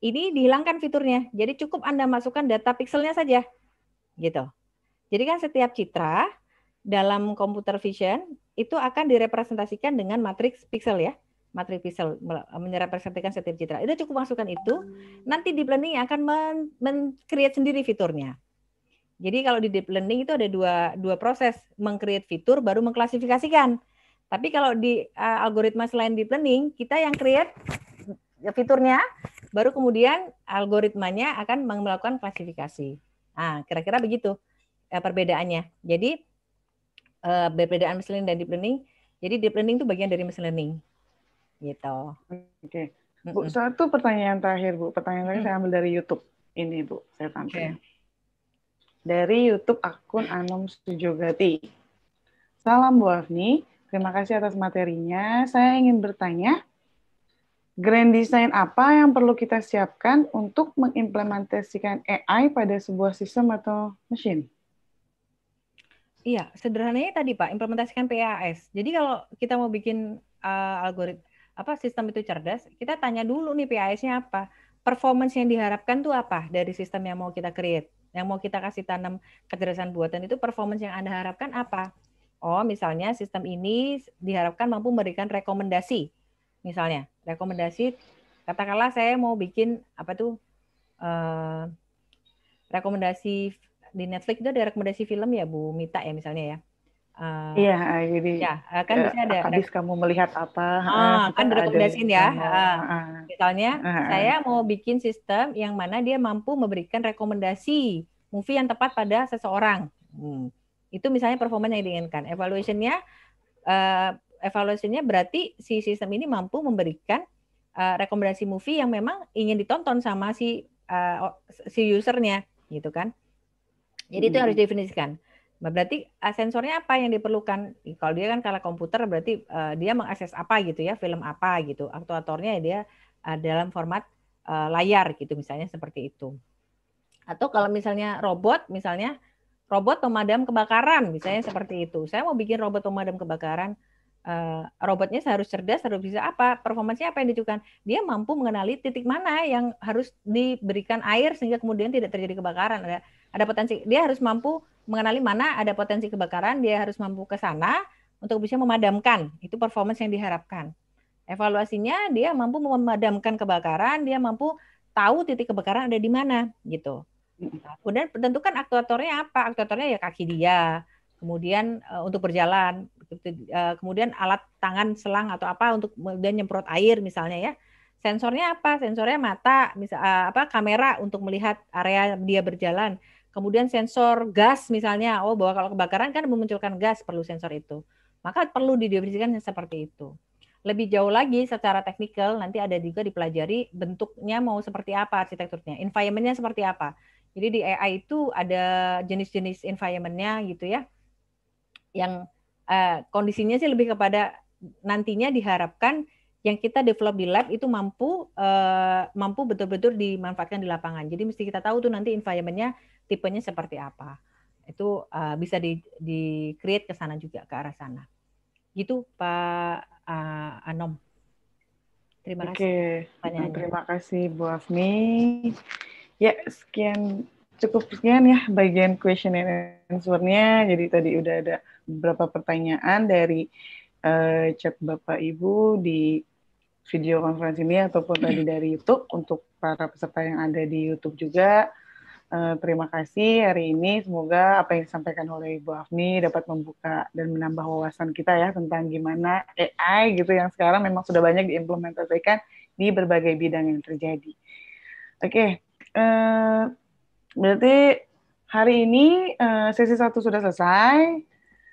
ini dihilangkan fiturnya. Jadi cukup Anda masukkan data pixelnya saja. Gitu. Jadi kan setiap citra dalam computer vision itu akan direpresentasikan dengan matriks pixel ya matriks pixel merepresentasikan setiap citra itu cukup masukkan itu nanti deep learning akan men, men create sendiri fiturnya jadi kalau di deep learning itu ada dua dua proses mengcreate fitur baru mengklasifikasikan tapi kalau di uh, algoritma selain deep learning kita yang create fiturnya baru kemudian algoritmanya akan melakukan klasifikasi nah kira-kira begitu eh, perbedaannya jadi uh, eh, perbedaan machine learning dan deep learning. Jadi deep learning itu bagian dari machine learning. Gitu. Oke. Okay. Bu, mm -hmm. satu pertanyaan terakhir, Bu. Pertanyaan terakhir mm -hmm. saya ambil dari YouTube. Ini, Bu, saya tampil. Okay. Dari YouTube akun Anom Sujogati. Salam Bu Afni, terima kasih atas materinya. Saya ingin bertanya, grand design apa yang perlu kita siapkan untuk mengimplementasikan AI pada sebuah sistem atau mesin? Iya, sederhananya tadi Pak, implementasikan PAS. Jadi kalau kita mau bikin uh, eh, algoritma apa sistem itu cerdas, kita tanya dulu nih PAS-nya apa, performance yang diharapkan tuh apa dari sistem yang mau kita create, yang mau kita kasih tanam kecerdasan buatan itu performance yang anda harapkan apa? Oh, misalnya sistem ini diharapkan mampu memberikan rekomendasi, misalnya rekomendasi katakanlah saya mau bikin apa tuh uh, rekomendasi di Netflix itu ada rekomendasi film ya Bu Mita ya misalnya ya. Uh, jadi ya, eh, kan eh, ya, bisa ada habis ada, kamu melihat apa, uh, kan direkomendasiin ya. uh, uh, misalnya uh, saya mau bikin sistem yang mana dia mampu memberikan rekomendasi movie yang tepat pada seseorang. Hmm. Itu misalnya performa yang diinginkan. Evaluasinya, uh, evaluationnya berarti si sistem ini mampu memberikan uh, rekomendasi movie yang memang ingin ditonton sama si uh, si usernya, gitu kan? Jadi itu yang harus hmm. definisikan. Nah, berarti eh, sensornya apa yang diperlukan? Kalau dia kan kalau komputer berarti uh, dia mengakses apa gitu ya, film apa gitu. Aktuatornya dia uh, dalam format uh, layar gitu misalnya seperti itu. Atau kalau misalnya robot misalnya robot pemadam kebakaran misalnya seperti itu. Saya mau bikin robot pemadam kebakaran uh, robotnya seharus cerdas, harus bisa apa, performanya apa yang ditujukan. Dia mampu mengenali titik mana yang harus diberikan air sehingga kemudian tidak terjadi kebakaran. Ada, ada potensi, dia harus mampu mengenali mana ada potensi kebakaran, dia harus mampu ke sana untuk bisa memadamkan. Itu performance yang diharapkan. Evaluasinya dia mampu memadamkan kebakaran, dia mampu tahu titik kebakaran ada di mana gitu. Kemudian tentukan aktuatornya apa? Aktuatornya ya kaki dia, kemudian eh, untuk berjalan Gitu. Eh, kemudian alat tangan selang atau apa untuk kemudian nyemprot air misalnya ya sensornya apa sensornya mata misal eh, apa kamera untuk melihat area dia berjalan kemudian sensor gas misalnya oh bahwa kalau kebakaran kan memunculkan gas perlu sensor itu maka perlu didefinisikan seperti itu lebih jauh lagi secara teknikal nanti ada juga dipelajari bentuknya mau seperti apa arsitekturnya environmentnya seperti apa jadi di AI itu ada jenis-jenis environmentnya gitu ya yang Eh, kondisinya sih lebih kepada nantinya diharapkan yang kita develop di lab itu mampu uh, mampu betul-betul dimanfaatkan di lapangan. Jadi mesti kita tahu tuh nanti environmentnya tipenya seperti apa. Itu uh, bisa di di create ke sana juga ke arah sana. Gitu Pak uh, Anom. Terima kasih. Oke. Mm, terima kasih Bu Afmi. Ya, sekian cukup sekian ya bagian question and answer-nya. Jadi tadi udah ada beberapa pertanyaan dari uh, chat Bapak Ibu di video konferensi ini ataupun tadi dari YouTube untuk para peserta yang ada di YouTube juga. Uh, terima kasih hari ini. Semoga apa yang disampaikan oleh Ibu Afni dapat membuka dan menambah wawasan kita ya tentang gimana AI gitu yang sekarang memang sudah banyak diimplementasikan di berbagai bidang yang terjadi. Oke, okay. uh, eh, berarti hari ini uh, sesi satu sudah selesai.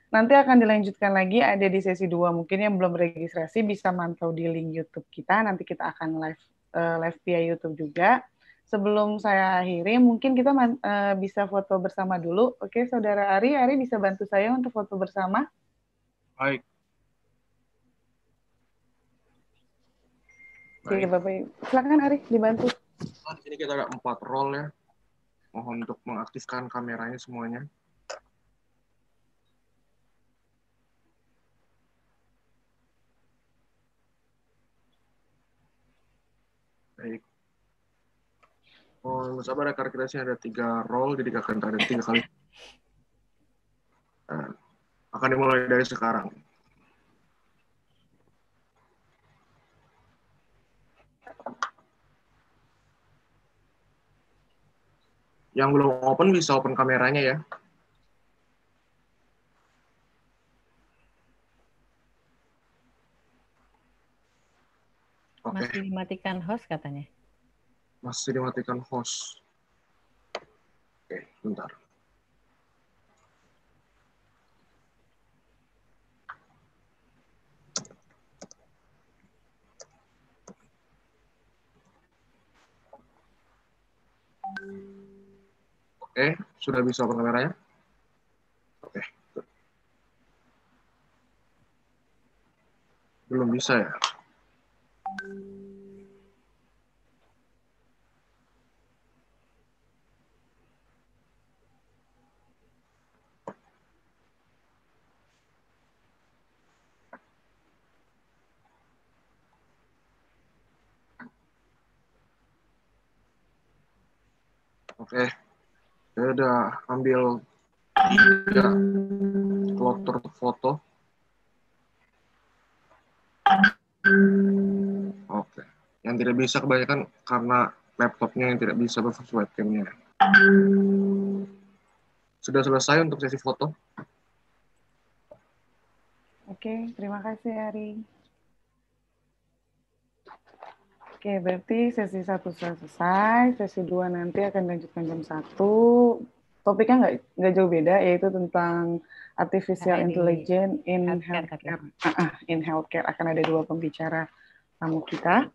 Nanti akan dilanjutkan lagi ada di sesi 2. Mungkin yang belum registrasi bisa mantau di link YouTube kita. Nanti kita akan live uh, live via YouTube juga. Sebelum saya akhiri, mungkin kita uh, bisa foto bersama dulu. Oke, Saudara Ari, Ari bisa bantu saya untuk foto bersama? Baik. Oke, Bapak Silakan Ari dibantu. Di sini kita ada empat roll ya. Mohon untuk mengaktifkan kameranya semuanya. Baik. Oh, sabar ya, kita sih ada tiga roll, jadi akan ada tiga kali. Nah, akan dimulai dari sekarang. Yang belum open bisa open kameranya ya. Okay. Masih dimatikan host katanya. Masih dimatikan host. Oke, okay, bentar. Oke, okay, sudah bisa open kameranya? Oke. Okay. Belum bisa ya? Oke, okay. saya udah ambil tiga ya, foto. Oke. Okay. Yang tidak bisa kebanyakan karena laptopnya yang tidak bisa berfungsi webcamnya. Sudah selesai untuk sesi foto? Oke, terima kasih Ari. Oke, berarti sesi satu sudah selesai, sesi dua nanti akan lanjutkan jam satu. Topiknya nggak nggak jauh beda, yaitu tentang artificial nah, intelligence in healthcare. Ah, ah, in healthcare akan ada dua pembicara tamu kita.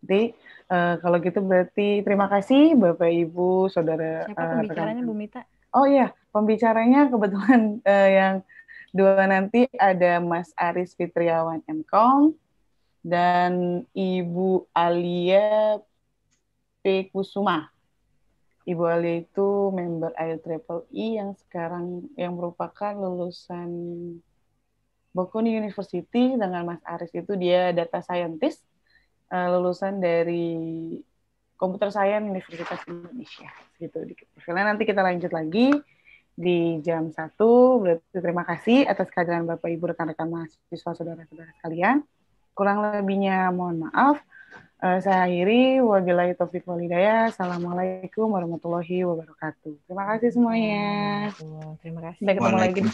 Jadi uh, kalau gitu berarti terima kasih Bapak Ibu, Saudara. Siapa eh, pembicaranya uh, Bu Mita? Oh iya, pembicaranya kebetulan uh, yang dua nanti ada Mas Aris Fitriawan mkong dan Ibu Alia P. Kusuma. Ibu Alia itu member IEEE yang sekarang yang merupakan lulusan Bocconi University dengan Mas Aris itu dia data scientist eh, lulusan dari Komputer Science Universitas Indonesia gitu nanti kita lanjut lagi di jam satu. berarti terima kasih atas kehadiran Bapak Ibu rekan-rekan mahasiswa saudara-saudara sekalian kurang lebihnya mohon maaf Uh, saya akhiri. Wabillahi taufiq walhidayah. Assalamualaikum warahmatullahi wabarakatuh. Terima kasih semuanya. terima kasih. Sampai ketemu lagi di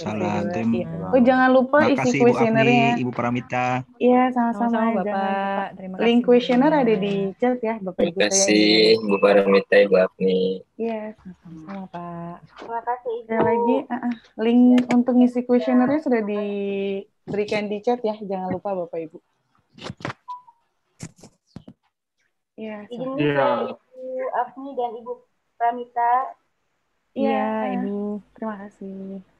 iya. Oh jangan lupa Makasih, isi ya. Ibu Paramita. Iya sama-sama Bapak. terima kasih. Link kuesioner ada di chat ya Bapak Ibu. Terima kasih Ibu Paramita Ibu Apni. Iya sama-sama Pak. Terima kasih. Ada lagi uh, uh, link untuk ngisi kuesionernya sudah diberikan di chat ya. Jangan lupa Bapak Ibu. Iya. Izin iya. yeah. Ibu Afni dan Ibu Pramita. Iya, yeah. Ibu. Terima kasih.